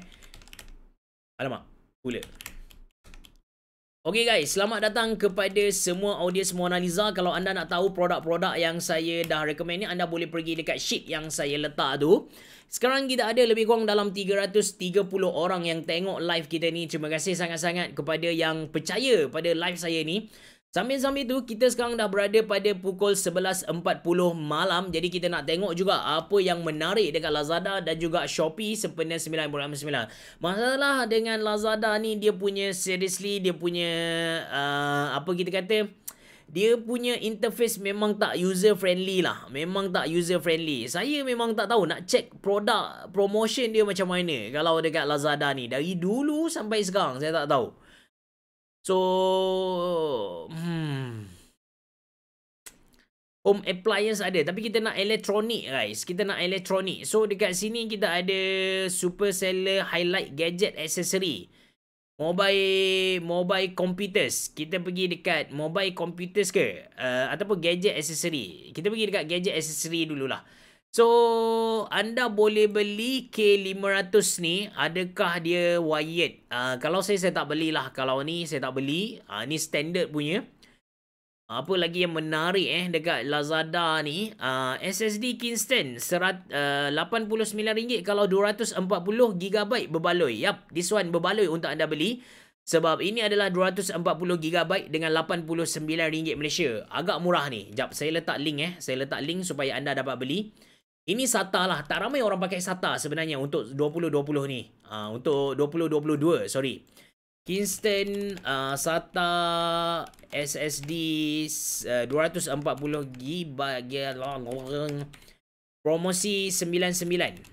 S2: Alamak. Cooler. Okay guys, selamat datang kepada semua audiens Mona Lisa. Kalau anda nak tahu produk-produk yang saya dah recommend ni, anda boleh pergi dekat sheet yang saya letak tu. Sekarang kita ada lebih kurang dalam 330 orang yang tengok live kita ni. Terima kasih sangat-sangat kepada yang percaya pada live saya ni. Sambil-sambil tu, kita sekarang dah berada pada pukul 11.40 malam. Jadi kita nak tengok juga apa yang menarik dekat Lazada dan juga Shopee sempena 9.99. Masalah dengan Lazada ni, dia punya seriously, dia punya uh, apa kita kata... Dia punya interface memang tak user friendly lah. Memang tak user friendly. Saya memang tak tahu nak check produk promotion dia macam mana kalau dekat Lazada ni. Dari dulu sampai sekarang saya tak tahu. So, hmm. Home appliance ada. Tapi kita nak elektronik, guys. Kita nak elektronik. So, dekat sini kita ada super seller highlight gadget accessory. Mobile mobile computers. Kita pergi dekat mobile computers ke? Uh, ataupun gadget accessory. Kita pergi dekat gadget accessory dululah. lah. So anda boleh beli K500 ni adakah dia wired? Uh, ah, kalau saya saya tak belilah. Kalau ni saya tak beli. Ah uh, ni standard punya. Apa lagi yang menarik eh dekat Lazada ni uh, ah, SSD Kingston serat, ah, uh, RM89 kalau 240GB berbaloi. Yap, this one berbaloi untuk anda beli. Sebab ini adalah 240GB dengan 89 ringgit Malaysia. Agak murah ni. Jap, saya letak link eh. Saya letak link supaya anda dapat beli. Ini SATA lah. Tak ramai orang pakai SATA sebenarnya untuk 2020 ni. Ha, untuk 2022, sorry. Kingston uh, SATA SSD uh, 240GB promosi 99.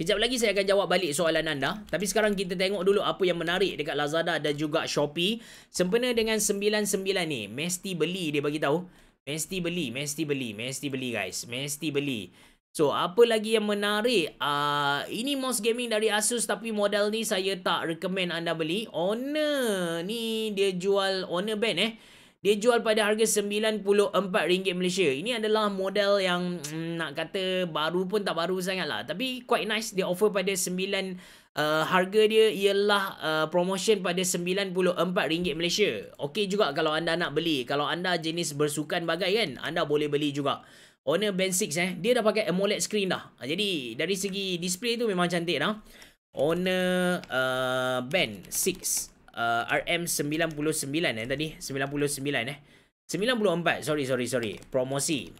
S2: Kejap lagi saya akan jawab balik soalan anda. Tapi sekarang kita tengok dulu apa yang menarik dekat Lazada dan juga Shopee. Sempena dengan 99 ni. Mesti beli dia bagi tahu. Mesti beli, mesti beli, mesti beli guys, mesti beli. So, apa lagi yang menarik? Uh, ini mouse gaming dari Asus tapi model ni saya tak recommend anda beli. Honor ni dia jual Honor Band eh. Dia jual pada harga RM94 Malaysia. Ini adalah model yang mm, nak kata baru pun tak baru sangat lah. Tapi quite nice. Dia offer pada 9 Uh, harga dia ialah uh, promotion pada RM94 Malaysia. Okey juga kalau anda nak beli. Kalau anda jenis bersukan bagai kan, anda boleh beli juga. Honor Band 6 eh. Dia dah pakai AMOLED screen dah. Ah, jadi dari segi display tu memang cantik dah. Honor uh, Band 6 uh, RM99 eh tadi. 99 eh. 94. Sorry, sorry, sorry. Promosi.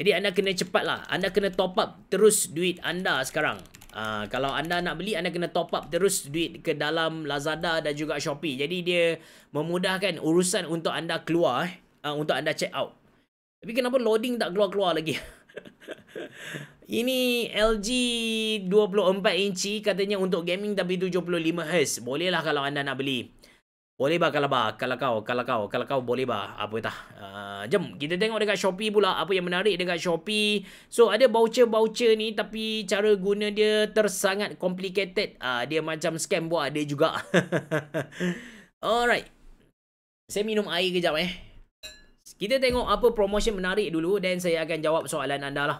S2: Jadi anda kena cepat lah. Anda kena top up terus duit anda sekarang. Uh, kalau anda nak beli, anda kena top up terus duit ke dalam Lazada dan juga Shopee. Jadi, dia memudahkan urusan untuk anda keluar, uh, untuk anda check out. Tapi, kenapa loading tak keluar-keluar lagi? Ini LG 24 inci katanya untuk gaming tapi 75Hz. Bolehlah kalau anda nak beli boleh bah kalau bah kalau kau kalau kau kalau kau boleh bah apa itu uh, ah, jom kita tengok dekat Shopee pula apa yang menarik dekat Shopee so ada voucher-voucher ni tapi cara guna dia tersangat complicated uh, dia macam scam buat dia juga alright saya minum air kejap eh kita tengok apa promotion menarik dulu dan saya akan jawab soalan anda lah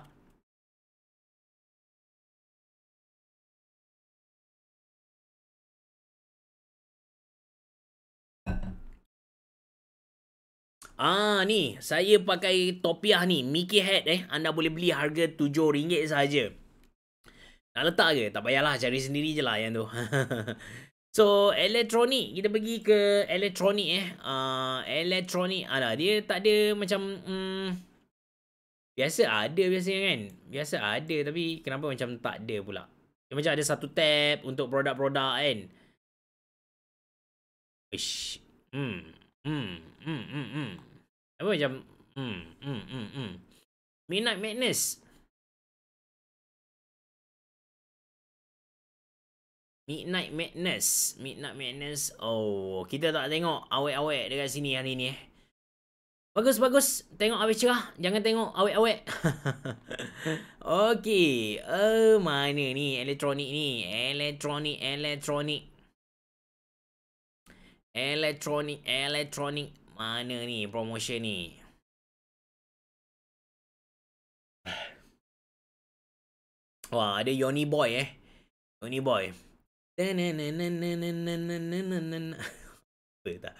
S2: Ah ni, saya pakai topiah ni, Mickey hat eh. Anda boleh beli harga RM7 saja. Nak letak ke? Tak payahlah, cari sendiri je lah yang tu. so, elektronik. Kita pergi ke elektronik eh. Ah, uh, elektronik. Ada ah, dia tak ada macam hmm, Biasa ada biasanya kan? Biasa ada tapi kenapa macam tak ada pula? Dia macam ada satu tab untuk produk-produk kan?
S1: Ish. Hmm. Hmm. Hmm. Hmm. Hmm. Apa macam hmm hmm hmm hmm. Midnight Madness.
S2: Midnight Madness. Midnight Madness. Oh, kita tak tengok awet-awet dekat sini hari ni eh. Bagus, bagus. Tengok awet cerah. Jangan tengok awet-awet. okay. Oh, mana ni elektronik ni? Elektronik, elektronik. Elektronik, elektronik.
S3: Mana ni promotion ni?
S2: Wah, ada Yoni Boy eh. Yoni Boy. Apa tak?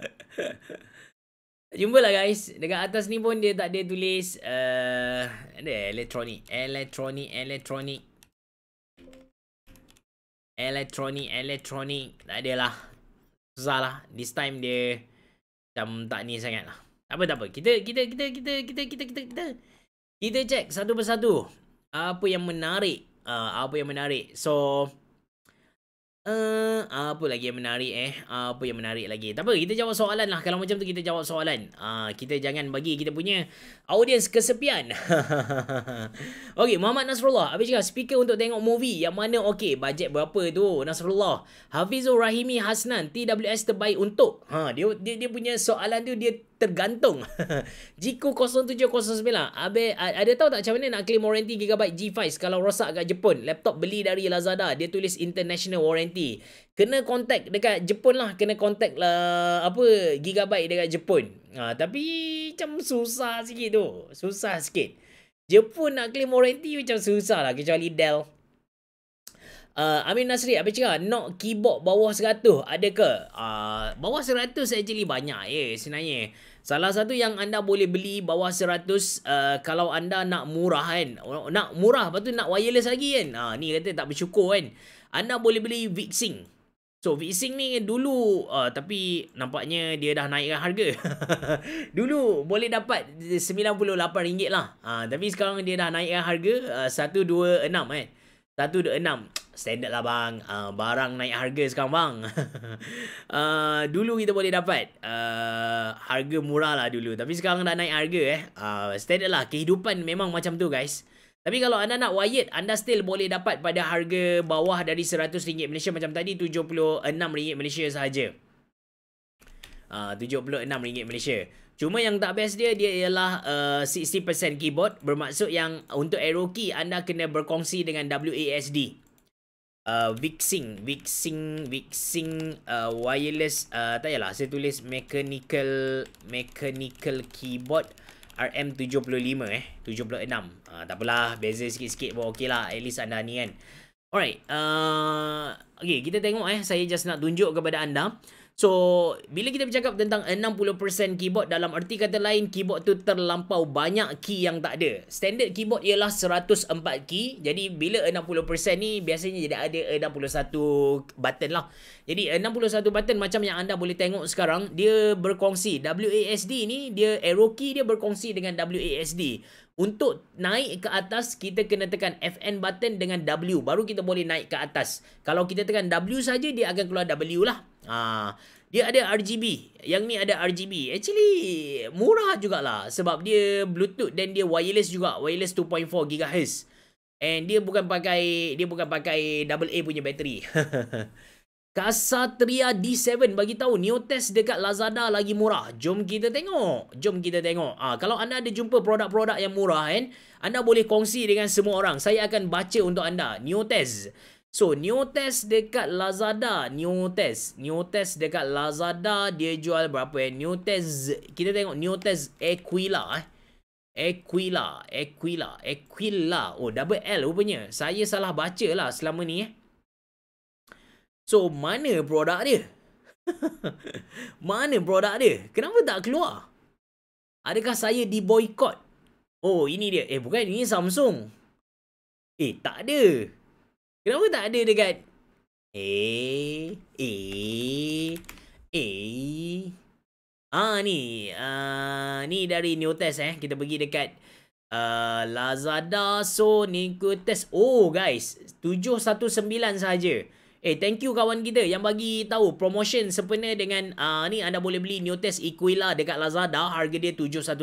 S2: Jumpa lah guys. Dekat atas ni pun dia tak eh, ada tulis. Uh, ada elektronik. Elektronik, elektronik. Elektronik, elektronik. Tak ada lah. Susah lah. This time dia macam tak ni sangat lah. Tak apa, tak apa. Kita, kita, kita, kita, kita, kita, kita, kita, kita, cek satu persatu. Apa yang menarik. Uh, apa yang menarik. So, Uh, apa lagi yang menarik eh? Uh, apa yang menarik lagi? Tak apa, kita jawab soalan lah. Kalau macam tu, kita jawab soalan. Uh, kita jangan bagi kita punya audience kesepian. okay, Muhammad Nasrullah. Habis cakap, speaker untuk tengok movie. Yang mana okay, bajet berapa tu? Nasrullah. Hafizul Rahimi Hasnan, TWS terbaik untuk. Ha, dia, dia, dia punya soalan tu, dia tergantung. Jiku 0709. Abe ada tahu tak macam mana nak claim warranty Gigabyte G5 kalau rosak kat Jepun? Laptop beli dari Lazada, dia tulis international warranty. Kena contact dekat Jepun lah, kena contact lah apa Gigabyte dekat Jepun. Ha, tapi macam susah sikit tu. Susah sikit. Jepun nak claim warranty macam susah lah kecuali Dell. Uh, Amin Nasri, apa cakap? Not keyboard bawah 100, ada ke? Uh, bawah 100 actually banyak ya yeah, sebenarnya. Salah satu yang anda boleh beli bawah 100 uh, kalau anda nak murah kan. Oh, nak murah lepas tu nak wireless lagi kan. Ha, ni kata tak bersyukur kan. Anda boleh beli Vixing. So Vixing ni dulu uh, tapi nampaknya dia dah naikkan harga. dulu boleh dapat RM98 lah. Uh, tapi sekarang dia dah naikkan harga uh, 126 kan. Eh. 126 standard lah bang uh, barang naik harga sekarang bang uh, dulu kita boleh dapat uh, harga murah lah dulu tapi sekarang dah naik harga eh uh, standard lah kehidupan memang macam tu guys tapi kalau anda nak wired anda still boleh dapat pada harga bawah dari RM100 Malaysia macam tadi RM76 Malaysia sahaja uh, RM76 Malaysia Cuma yang tak best dia, dia ialah uh, 60% keyboard. Bermaksud yang untuk arrow key, anda kena berkongsi dengan WASD uh, Vixing Vixing Vixing uh, Wireless uh, Tak payahlah Saya tulis Mechanical Mechanical Keyboard RM75 eh 76 uh, Takpelah Beza sikit-sikit pun okey lah At least anda ni kan Alright uh, Okay kita tengok eh Saya just nak tunjuk kepada anda uh, So, bila kita bercakap tentang 60% keyboard dalam arti kata lain, keyboard tu terlampau banyak key yang tak ada. Standard keyboard ialah 104 key. Jadi, bila 60% ni, biasanya jadi ada 61 button lah. Jadi, 61 button macam yang anda boleh tengok sekarang, dia berkongsi. WASD ni, dia arrow key dia berkongsi dengan WASD. Untuk naik ke atas, kita kena tekan FN button dengan W. Baru kita boleh naik ke atas. Kalau kita tekan W saja dia akan keluar W lah. Ah, dia ada RGB. Yang ni ada RGB. Actually murah jugalah sebab dia Bluetooth dan dia wireless juga. Wireless 2.4 GHz. And dia bukan pakai dia bukan pakai AA punya bateri. Kasatria D7 bagi tahu new test dekat Lazada lagi murah. Jom kita tengok. Jom kita tengok. Ah, kalau anda ada jumpa produk-produk yang murah kan, anda boleh kongsi dengan semua orang. Saya akan baca untuk anda. New test. So new test dekat Lazada, new test, new test dekat Lazada dia jual berapa eh? New test kita tengok new test Aquila eh. Aquila, Aquila, Aquila. Oh double L rupanya. Saya salah baca lah selama ni eh. So mana produk dia? mana produk dia? Kenapa tak keluar? Adakah saya di boycott? Oh ini dia. Eh bukan ini Samsung.
S3: Eh tak ada. Kenapa tak ada dekat Eh
S2: Eh Eh Ah ni ah, Ni dari new test eh Kita pergi dekat uh, Lazada So new test Oh guys 719 saja. Eh thank you kawan kita Yang bagi tahu Promotion sempena dengan uh, Ni anda boleh beli new test Equila Dekat Lazada Harga dia 719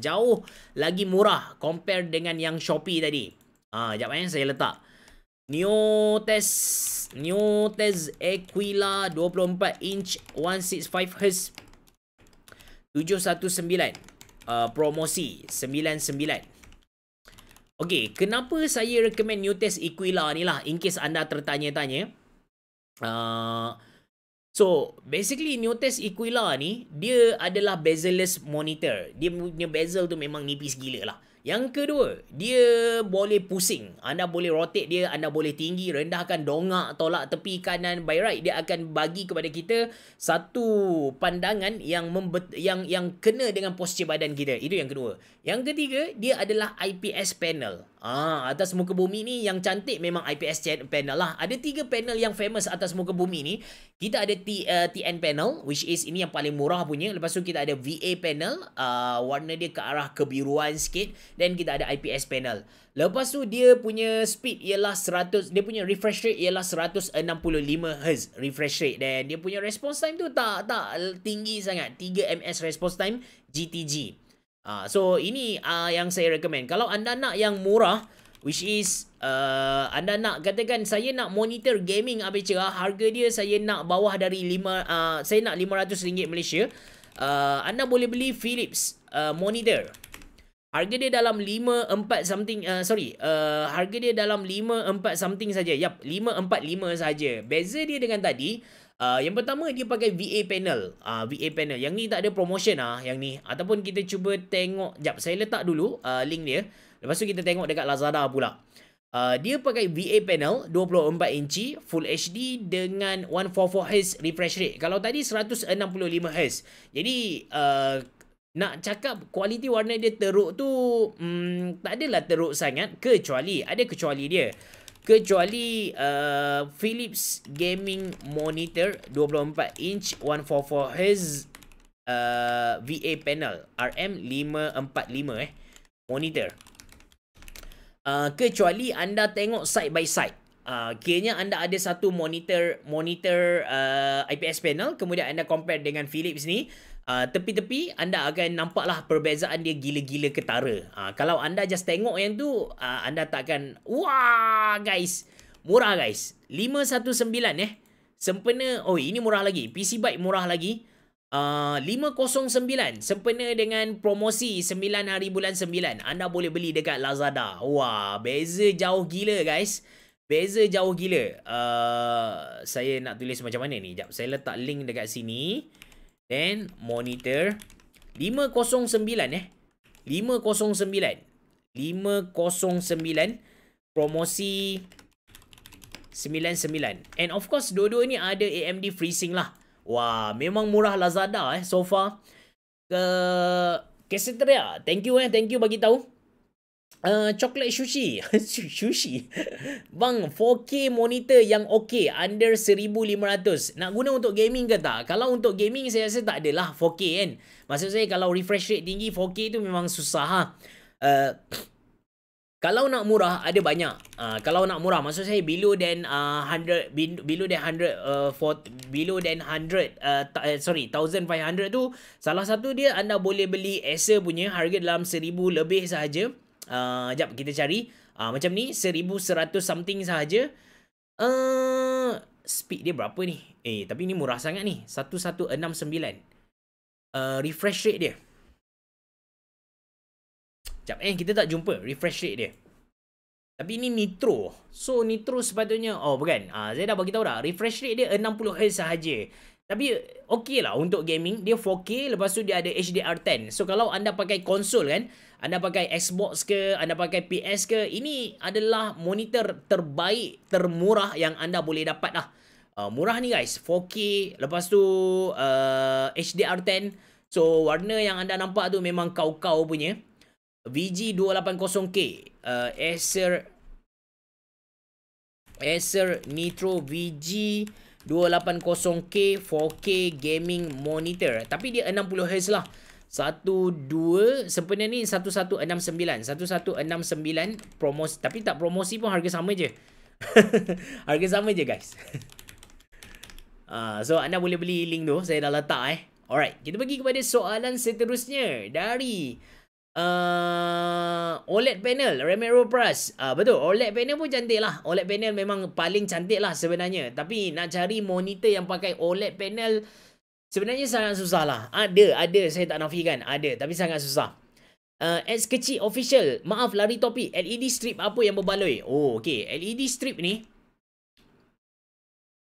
S2: Jauh Lagi murah Compare dengan yang Shopee tadi Ah, uh, jap eh saya letak Neotes Neotes Aquila 24 inch 165 Hz 719 uh, promosi 99 Okey, kenapa saya recommend Neotes Aquila ni lah in case anda tertanya-tanya. Uh, so basically Neotes Aquila ni dia adalah bezel-less monitor. Dia punya bezel tu memang nipis gila lah. Yang kedua, dia boleh pusing. Anda boleh rotate dia, anda boleh tinggi, rendahkan, dongak, tolak tepi kanan by right. Dia akan bagi kepada kita satu pandangan yang membet- yang yang kena dengan postur badan kita. Itu yang kedua. Yang ketiga, dia adalah IPS panel. Ah, atas muka bumi ni yang cantik memang IPS panel lah. Ada tiga panel yang famous atas muka bumi ni. Kita ada T, uh, eh, TN panel, which is ini yang paling murah punya. Lepas tu kita ada VA panel, uh, warna dia ke arah kebiruan sikit. dan kita ada IPS panel. Lepas tu dia punya speed ialah 100, dia punya refresh rate ialah 165Hz refresh rate. Dan dia punya response time tu tak tak tinggi sangat. 3ms response time GTG. Uh, so ini uh, yang saya recommend. Kalau anda nak yang murah, which is uh, anda nak katakan saya nak monitor gaming apa cerah, harga dia saya nak bawah dari lima uh, saya nak lima ratus ringgit Malaysia. Uh, anda boleh beli Philips uh, monitor. Harga dia dalam lima empat something uh, sorry, uh, harga dia dalam lima empat something saja. Yap, lima empat lima saja. Beza dia dengan tadi, Uh, yang pertama dia pakai VA panel. Uh, ah, VA panel. Yang ni tak ada promotion ah, yang ni. Ataupun kita cuba tengok jap saya letak dulu uh, link dia. Lepas tu kita tengok dekat Lazada pula. Uh, dia pakai VA panel 24 inci full HD dengan 144Hz refresh rate. Kalau tadi 165Hz. Jadi uh, nak cakap kualiti warna dia teruk tu mm, tak adalah teruk sangat kecuali ada kecuali dia kecuali uh, Philips gaming monitor 24 inch 144 Hz uh, VA panel RM545 eh monitor uh, kecuali anda tengok side by side Uh, kira anda ada satu monitor monitor uh, IPS panel kemudian anda compare dengan Philips ni Ah, tepi-tepi uh, anda akan nampaklah perbezaan dia gila-gila ketara. Uh, kalau anda just tengok yang tu, uh, anda takkan, wah guys, murah guys. 519 eh. Sempena, oh ini murah lagi. PC Byte murah lagi. Uh, 509 sempena dengan promosi 9 hari bulan 9 anda boleh beli dekat Lazada. Wah, beza jauh gila guys. Beza jauh gila. Uh, saya nak tulis macam mana ni? Jap, saya letak link dekat sini. Uh, Then monitor 509 eh. 509. 509 promosi 99. And of course dua-dua ni ada AMD FreeSync lah. Wah, memang murah Lazada eh so far. Ke Kesetria, thank you eh, thank you bagi tahu. Uh, coklat sushi Sushi Bang 4K monitor yang okay Under 1500 Nak guna untuk gaming ke tak? Kalau untuk gaming saya rasa tak adalah 4K kan Maksud saya kalau refresh rate tinggi 4K tu memang susah ha? uh, Kalau nak murah ada banyak uh, Kalau nak murah maksud saya Below than uh, 100 Below than 100 uh, 40, Below than 100 uh, t- eh, Sorry 1500 tu Salah satu dia anda boleh beli Acer punya Harga dalam 1000 lebih sahaja Uh, jap kita cari. Uh, macam ni seribu seratus something sahaja. Uh, speed dia berapa ni? Eh tapi ni murah sangat ni. enam sembilan refresh rate dia. Jap eh kita tak jumpa refresh rate dia. Tapi ni nitro. So nitro sepatutnya oh bukan. uh, saya dah bagi tahu dah. Refresh rate dia 60 Hz sahaja. Tapi okey lah untuk gaming. Dia 4K lepas tu dia ada HDR10. So kalau anda pakai konsol kan. Anda pakai Xbox ke, anda pakai PS ke, ini adalah monitor terbaik, termurah yang anda boleh dapat lah. Uh, murah ni guys, 4K, lepas tu uh, HDR10. So, warna yang anda nampak tu memang kau-kau punya. VG280K, uh, Acer... Acer Nitro VG 280K 4K gaming monitor tapi dia 60Hz lah. Satu, dua. Sempena ni satu, satu, enam, sembilan. Satu, satu, enam, sembilan. Promosi. Tapi tak promosi pun harga sama je. harga sama je guys. Uh, so anda boleh beli link tu. Saya dah letak eh. Alright. Kita pergi kepada soalan seterusnya. Dari... Uh, OLED panel Remero Plus uh, ah, Betul OLED panel pun cantik lah OLED panel memang Paling cantik lah sebenarnya Tapi nak cari monitor Yang pakai OLED panel Sebenarnya sangat susah lah. Ada, ada. Saya tak nafikan. Ada. Tapi sangat susah. Uh, X kecil official. Maaf lari topik. LED strip apa yang berbaloi? Oh, okay. LED strip ni.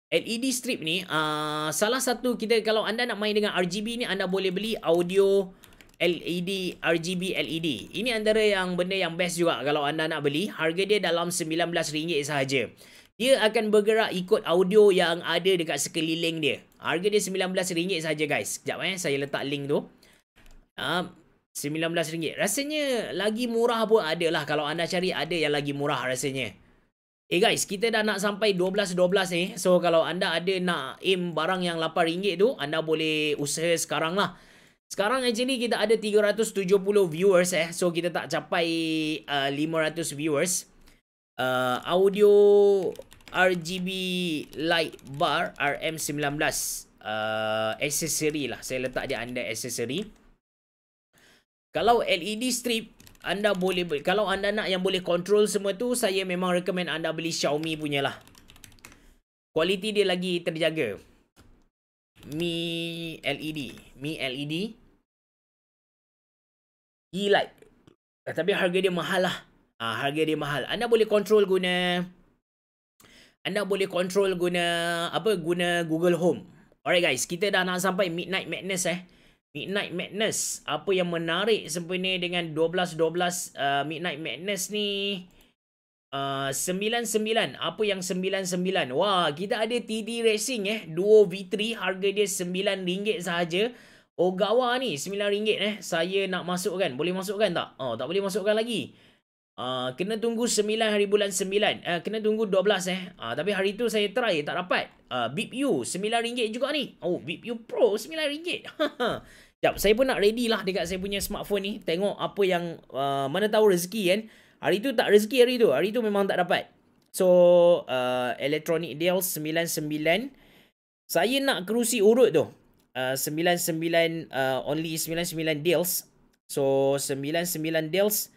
S2: LED strip ni. Uh, salah satu kita. Kalau anda nak main dengan RGB ni. Anda boleh beli audio LED. RGB LED. Ini antara yang benda yang best juga. Kalau anda nak beli. Harga dia dalam RM19 e sahaja. Dia akan bergerak ikut audio yang ada dekat sekeliling dia. Harga dia RM19 saja guys. Sekejap eh saya letak link tu. Um, RM19. Rasanya lagi murah pun ada lah. Kalau anda cari ada yang lagi murah rasanya. Eh hey guys, kita dah nak sampai 12-12 ni. So, kalau anda ada nak aim barang yang RM8 tu, anda boleh usaha sekarang lah. Sekarang actually kita ada 370 viewers eh. So, kita tak capai uh, ah, 500 viewers. Uh, audio RGB light bar RM19 uh, aksesori lah saya letak dia under aksesori kalau LED strip anda boleh kalau anda nak yang boleh control semua tu saya memang recommend anda beli Xiaomi punya lah kualiti dia lagi terjaga Mi LED Mi LED E-light Tapi harga dia mahal lah ha, Harga dia mahal Anda boleh control guna anda boleh control guna apa guna Google Home. Alright guys, kita dah nak sampai Midnight Madness eh. Midnight Madness. Apa yang menarik sebenarnya dengan 12 12 uh, Midnight Madness ni uh, 99. Apa yang 99? Wah, kita ada TD Racing eh. Duo V3 harga dia RM9 sahaja. Ogawa ni RM9 eh. Saya nak masukkan. Boleh masukkan tak? Oh, tak boleh masukkan lagi. Ah, kena tunggu 9 hari bulan 9. Uh, ah, kena tunggu 12 eh. Uh, tapi hari tu saya try tak dapat. Uh, BPU RM9 juga ni. Oh, BPU Pro rm ringgit. Sekejap, saya pun nak ready lah dekat saya punya smartphone ni. Tengok apa yang, uh, mana tahu rezeki kan. Hari tu tak rezeki hari tu. Hari tu memang tak dapat. So, uh, electronic deal 99. Saya nak kerusi urut tu. Uh, 99, uh, only 99 deals. So, 99 deals.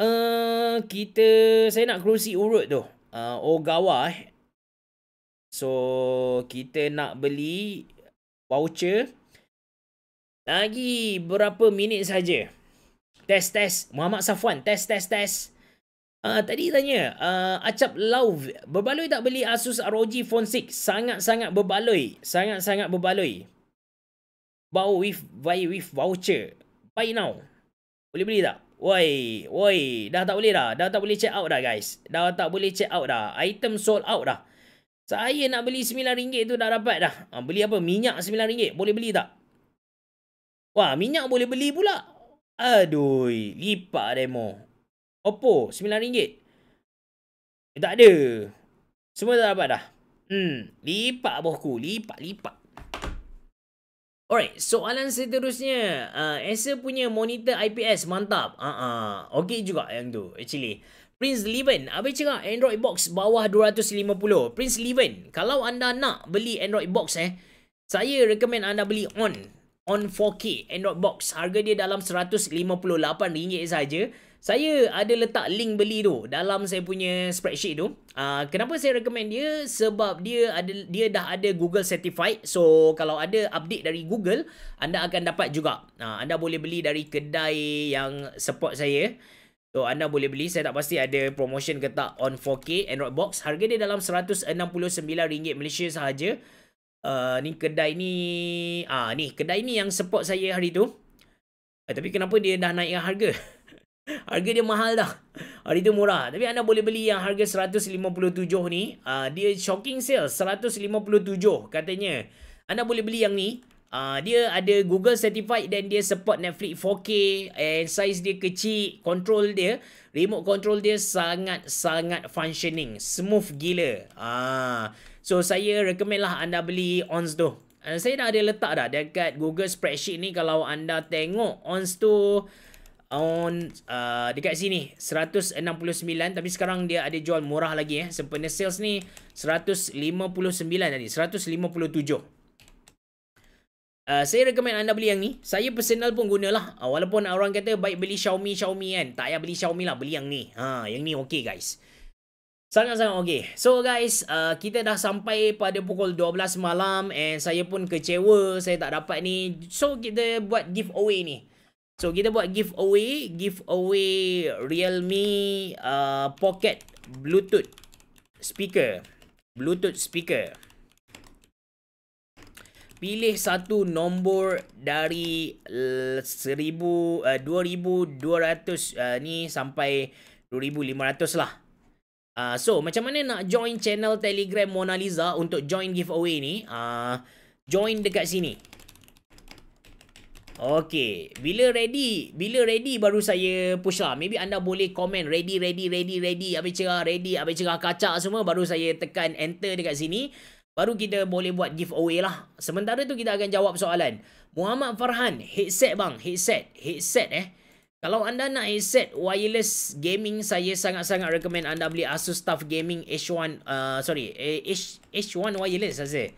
S2: Eh, kita saya nak kerusi urut tu. Uh, Ogawa eh. Oh, so kita nak beli voucher lagi berapa minit saja. Test test Muhammad Safwan test test test. Uh, tadi tanya uh, Acap Love berbaloi tak beli Asus ROG Phone 6 sangat-sangat berbaloi sangat-sangat berbaloi Bau with buy with voucher buy now boleh beli tak Woi, woi, dah tak boleh dah. Dah tak boleh check out dah guys. Dah tak boleh check out dah. Item sold out dah. Saya nak beli RM9 tu dah dapat dah. Ha, beli apa? Minyak RM9. Boleh beli tak? Wah, minyak boleh beli pula. Aduh, lipat demo. Oppo RM9. Eh, tak ada. Semua dah dapat dah. Hmm, lipat bohku, lipat, lipat. Alright, soalan seterusnya. Uh, Acer punya monitor IPS mantap. Ah, uh-uh. Okay juga yang tu, actually. Prince Levin, apa cakap Android Box bawah 250? Prince Levin, kalau anda nak beli Android Box eh, saya recommend anda beli on. On 4K Android Box. Harga dia dalam RM158 saja saya ada letak link beli tu dalam saya punya spreadsheet tu. Uh, kenapa saya recommend dia? Sebab dia ada dia dah ada Google Certified. So, kalau ada update dari Google, anda akan dapat juga. Uh, anda boleh beli dari kedai yang support saya. So, anda boleh beli. Saya tak pasti ada promotion ke tak on 4K Android Box. Harga dia dalam RM169 Malaysia sahaja. Uh, ni kedai ni... Ah, uh, ni kedai ni yang support saya hari tu. Uh, tapi kenapa dia dah naik harga? Harga dia mahal dah. Hari tu murah. Tapi anda boleh beli yang harga 157 ni. Uh, dia shocking sale. 157 katanya. Anda boleh beli yang ni. Uh, dia ada Google Certified dan dia support Netflix 4K. And size dia kecil. Control dia. Remote control dia sangat-sangat functioning. Smooth gila. Uh, so saya recommend lah anda beli ONS tu. Uh, saya dah ada letak dah dekat Google Spreadsheet ni. Kalau anda tengok ONS tu on uh, dekat sini 169 tapi sekarang dia ada jual murah lagi eh sempena sales ni 159 tadi 157 uh, saya recommend anda beli yang ni saya personal pun gunalah uh, walaupun orang kata baik beli Xiaomi Xiaomi kan tak payah beli Xiaomi lah beli yang ni ha yang ni okey guys Sangat-sangat okey. So guys, uh, kita dah sampai pada pukul 12 malam and saya pun kecewa saya tak dapat ni. So kita buat giveaway ni. So kita buat giveaway, giveaway Realme uh, Pocket Bluetooth speaker. Bluetooth speaker. Pilih satu nombor dari uh, 1000 uh, 2200 uh, ni sampai 2500 lah. Uh, so macam mana nak join channel Telegram Mona Lisa untuk join giveaway ni? Uh, join dekat sini. Okay. Bila ready, bila ready baru saya push lah. Maybe anda boleh komen ready, ready, ready, ready. Habis cerah, ready. Habis cerah, kacak semua. Baru saya tekan enter dekat sini. Baru kita boleh buat giveaway lah. Sementara tu kita akan jawab soalan. Muhammad Farhan, headset bang. Headset. Headset eh. Kalau anda nak headset wireless gaming, saya sangat-sangat recommend anda beli Asus Tough Gaming H1. Uh, sorry, eh, H, H1 wireless saya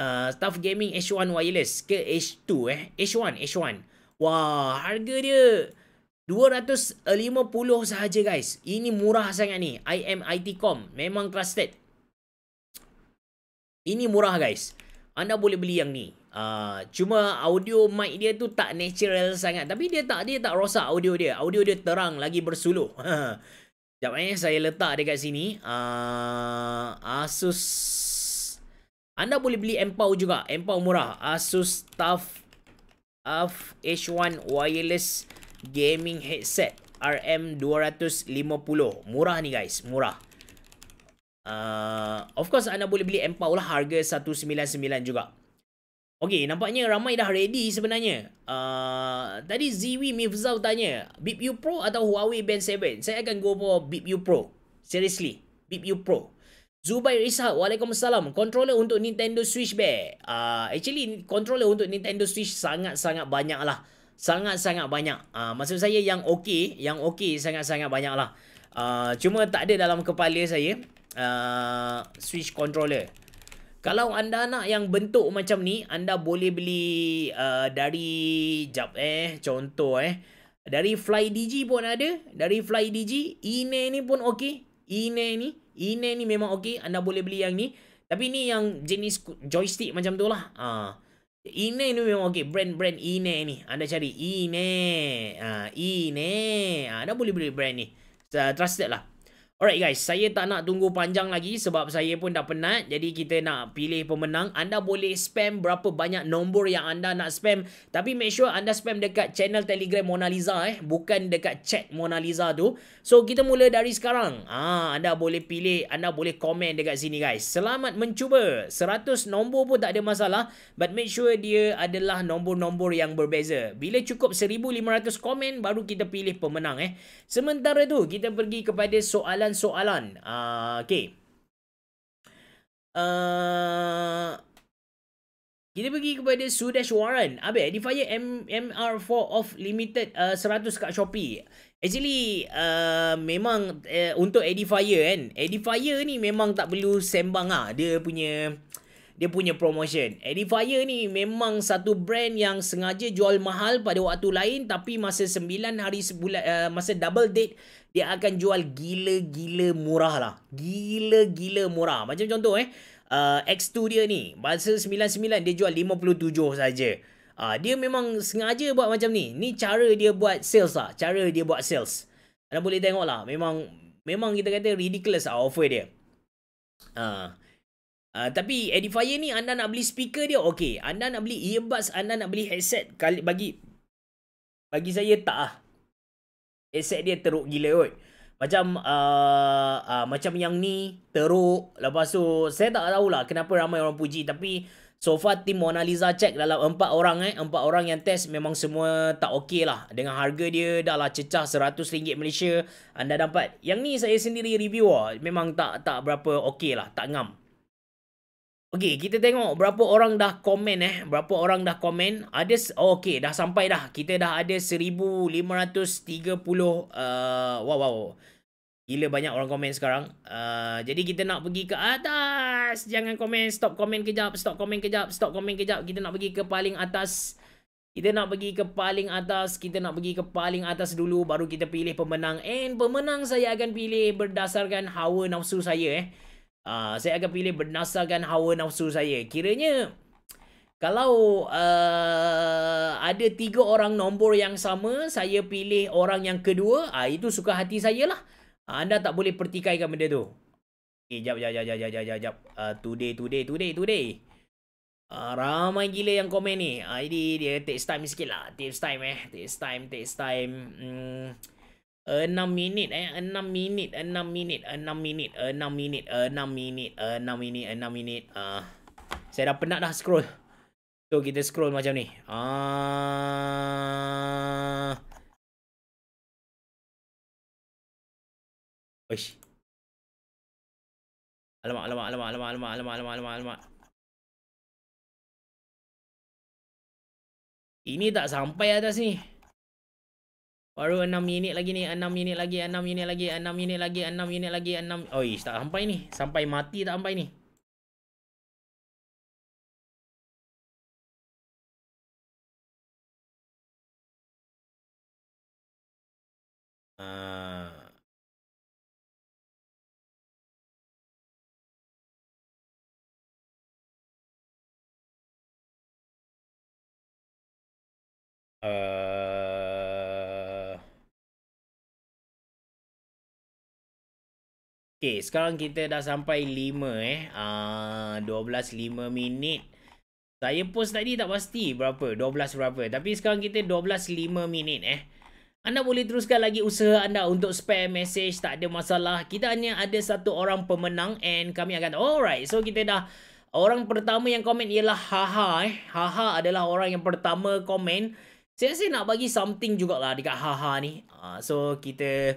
S2: uh, Stuff Gaming H1 Wireless ke H2 eh? H1, H1. Wah, harga dia 250 sahaja guys. Ini murah sangat ni. IMIT.com. Memang trusted. Ini murah guys. Anda boleh beli yang ni. Uh, cuma audio mic dia tu tak natural sangat. Tapi dia tak dia tak rosak audio dia. Audio dia terang lagi bersuluh. Sekejap eh, saya letak dekat sini. Uh, Asus anda boleh beli Empow juga. Empow murah. Asus tough of H1 Wireless Gaming Headset RM250. Murah ni guys. Murah. Uh, of course anda boleh beli Empow lah harga RM199 juga. Okay, nampaknya ramai dah ready sebenarnya. Uh, tadi Ziwi Mifzau tanya, bpu Pro atau Huawei Band 7? Saya akan go for bpu Pro. Seriously, bpu Pro. Zubair Ishak, Waalaikumsalam. Controller untuk Nintendo Switch, Bear. Uh, actually, controller untuk Nintendo Switch sangat-sangat banyak lah. Sangat-sangat banyak. Uh, maksud saya yang okey, yang okey sangat-sangat banyak lah. Uh, ah, cuma tak ada dalam kepala saya uh, Switch controller. Kalau anda nak yang bentuk macam ni, anda boleh beli uh, dari jap eh, contoh eh. Dari FlyDG pun ada. Dari FlyDG, Ine ni pun okey. Ine ni. Ini ni memang okey. Anda boleh beli yang ni. Tapi ni yang jenis joystick macam tu lah. Ha. Ine ni memang okey. Brand-brand Ine ni. Anda cari Ine. Ha. Ine. Ha. Anda boleh beli brand ni. Trusted lah. Alright guys, saya tak nak tunggu panjang lagi sebab saya pun dah penat. Jadi kita nak pilih pemenang. Anda boleh spam berapa banyak nombor yang anda nak spam. Tapi make sure anda spam dekat channel Telegram Mona Lisa eh. Bukan dekat chat Mona Lisa tu. So kita mula dari sekarang. Ah Anda boleh pilih, anda boleh komen dekat sini guys. Selamat mencuba. 100 nombor pun tak ada masalah. But make sure dia adalah nombor-nombor yang berbeza. Bila cukup 1,500 komen baru kita pilih pemenang eh. Sementara tu kita pergi kepada soalan sembilan soalan. Uh, ah, okay. Uh, ah, kita pergi kepada Sudesh Warren. Abang, Edifier M- MR4 off limited uh, ah, 100 kat Shopee. Actually, uh, memang uh, untuk Edifier kan. Edifier ni memang tak perlu sembang lah. Dia punya... Uh, dia punya promotion. Edifier ni memang satu brand yang sengaja jual mahal pada waktu lain tapi masa 9 hari sebulan, uh, masa double date, dia akan jual gila-gila murah lah. Gila-gila murah. Macam contoh eh, uh, eh, X2 dia ni, masa 99 dia jual 57 saja. Uh, dia memang sengaja buat macam ni. Ni cara dia buat sales lah. Cara dia buat sales. Anda boleh tengok lah. Memang, memang kita kata ridiculous lah offer dia. Uh, Uh, tapi Edifier ni anda nak beli speaker dia okey. Anda nak beli earbuds, anda nak beli headset kali bagi bagi saya tak ah. Headset dia teruk gila kot. Macam uh, uh, macam yang ni teruk. Lepas tu saya tak tahu lah kenapa ramai orang puji tapi so far tim Mona Lisa check dalam empat orang eh, empat orang yang test memang semua tak okey lah dengan harga dia dah lah cecah RM100 Malaysia anda dapat. Yang ni saya sendiri review ah memang tak tak berapa okey lah, tak ngam. Okey, kita tengok berapa orang dah komen eh. Berapa orang dah komen. Ada, oh, okey, dah sampai dah. Kita dah ada 1,530. Uh, wow, wow. Gila banyak orang komen sekarang. Uh, jadi kita nak pergi ke atas. Jangan komen. Stop komen kejap. Stop komen kejap. Stop komen kejap. Kita nak pergi ke paling atas. Kita nak pergi ke paling atas. Kita nak pergi ke paling atas dulu. Baru kita pilih pemenang. And pemenang saya akan pilih berdasarkan hawa nafsu saya eh. Uh, saya akan pilih berdasarkan hawa nafsu saya. Kiranya kalau uh, ada tiga orang nombor yang sama, saya pilih orang yang kedua, uh, itu suka hati saya lah. Uh, anda tak boleh pertikaikan benda tu. Okay, eh, jap, jap, jap, jap, jap, jap, jap. Uh, today, today, today, today. Uh, ramai gila yang komen ni. Uh, ini dia takes time sikit lah. Takes time eh. Takes time, takes time. Hmm. 6 minit eh 6 minit 6 minit 6 minit 6 minit 6 minit 6 minit 6 minit ah saya dah penat dah scroll so kita scroll macam ni ah
S1: oish alamak alamak alamak alamak alamak alamak alamak alamak alamak ini tak sampai atas ni
S2: Baru 6 minit lagi ni, 6 minit lagi, 6 minit lagi, 6 minit lagi, 6 minit lagi, 6 Oi, tak sampai ni. Sampai mati tak sampai ni.
S1: Uh,
S2: Okay, sekarang kita dah sampai 5 eh. Uh, ah, 12.5 minit. Saya post tadi tak pasti berapa. 12 berapa. Tapi sekarang kita 12.5 minit eh. Anda boleh teruskan lagi usaha anda untuk spare message. Tak ada masalah. Kita hanya ada satu orang pemenang. And kami akan... Alright. So, kita dah... Orang pertama yang komen ialah Haha eh. Haha adalah orang yang pertama komen. Saya rasa nak bagi something jugalah dekat Haha ni. Uh, so, kita...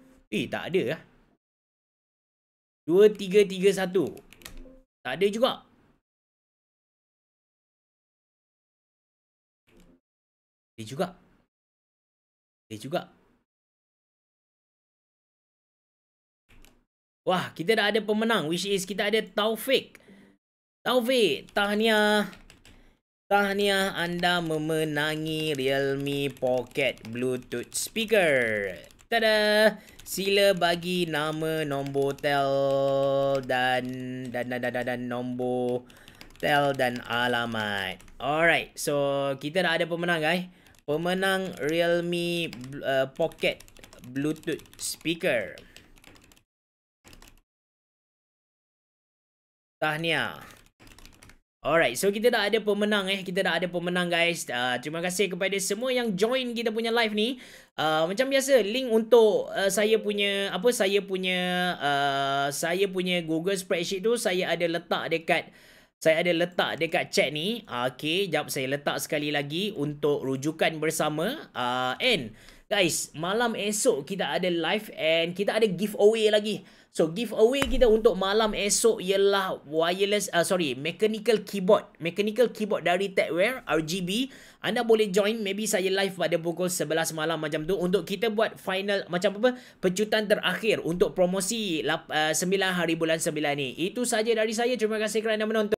S2: Eh, tak ada lah.
S1: 2331. Tak ada juga. Ada juga. Ada juga. Wah, kita
S2: dah ada pemenang. Which is, kita ada Taufik. Taufik, tahniah. Tahniah anda memenangi Realme Pocket Bluetooth Speaker. Tada! Sila bagi nama, nombor tel dan dan dan dan, dan, dan nombor tel dan alamat. Alright, so kita dah ada pemenang guys. Pemenang Realme uh, Pocket Bluetooth Speaker. Tahniah. Alright, so kita dah ada pemenang eh. Kita dah ada pemenang guys. Uh, terima kasih kepada semua yang join kita punya live ni. Uh, macam biasa, link untuk uh, saya punya apa saya punya uh, saya punya Google spreadsheet tu saya ada letak dekat saya ada letak dekat chat ni. Uh, okay, jap saya letak sekali lagi untuk rujukan bersama. Uh, and guys, malam esok kita ada live and kita ada giveaway lagi. So giveaway kita untuk malam esok ialah wireless uh, sorry mechanical keyboard. Mechanical keyboard dari Techwear RGB. Anda boleh join maybe saya live pada pukul 11 malam macam tu untuk kita buat final macam apa? Pecutan terakhir untuk promosi uh, hari bulan 9 ni. Itu saja dari saya. Terima kasih kerana menonton.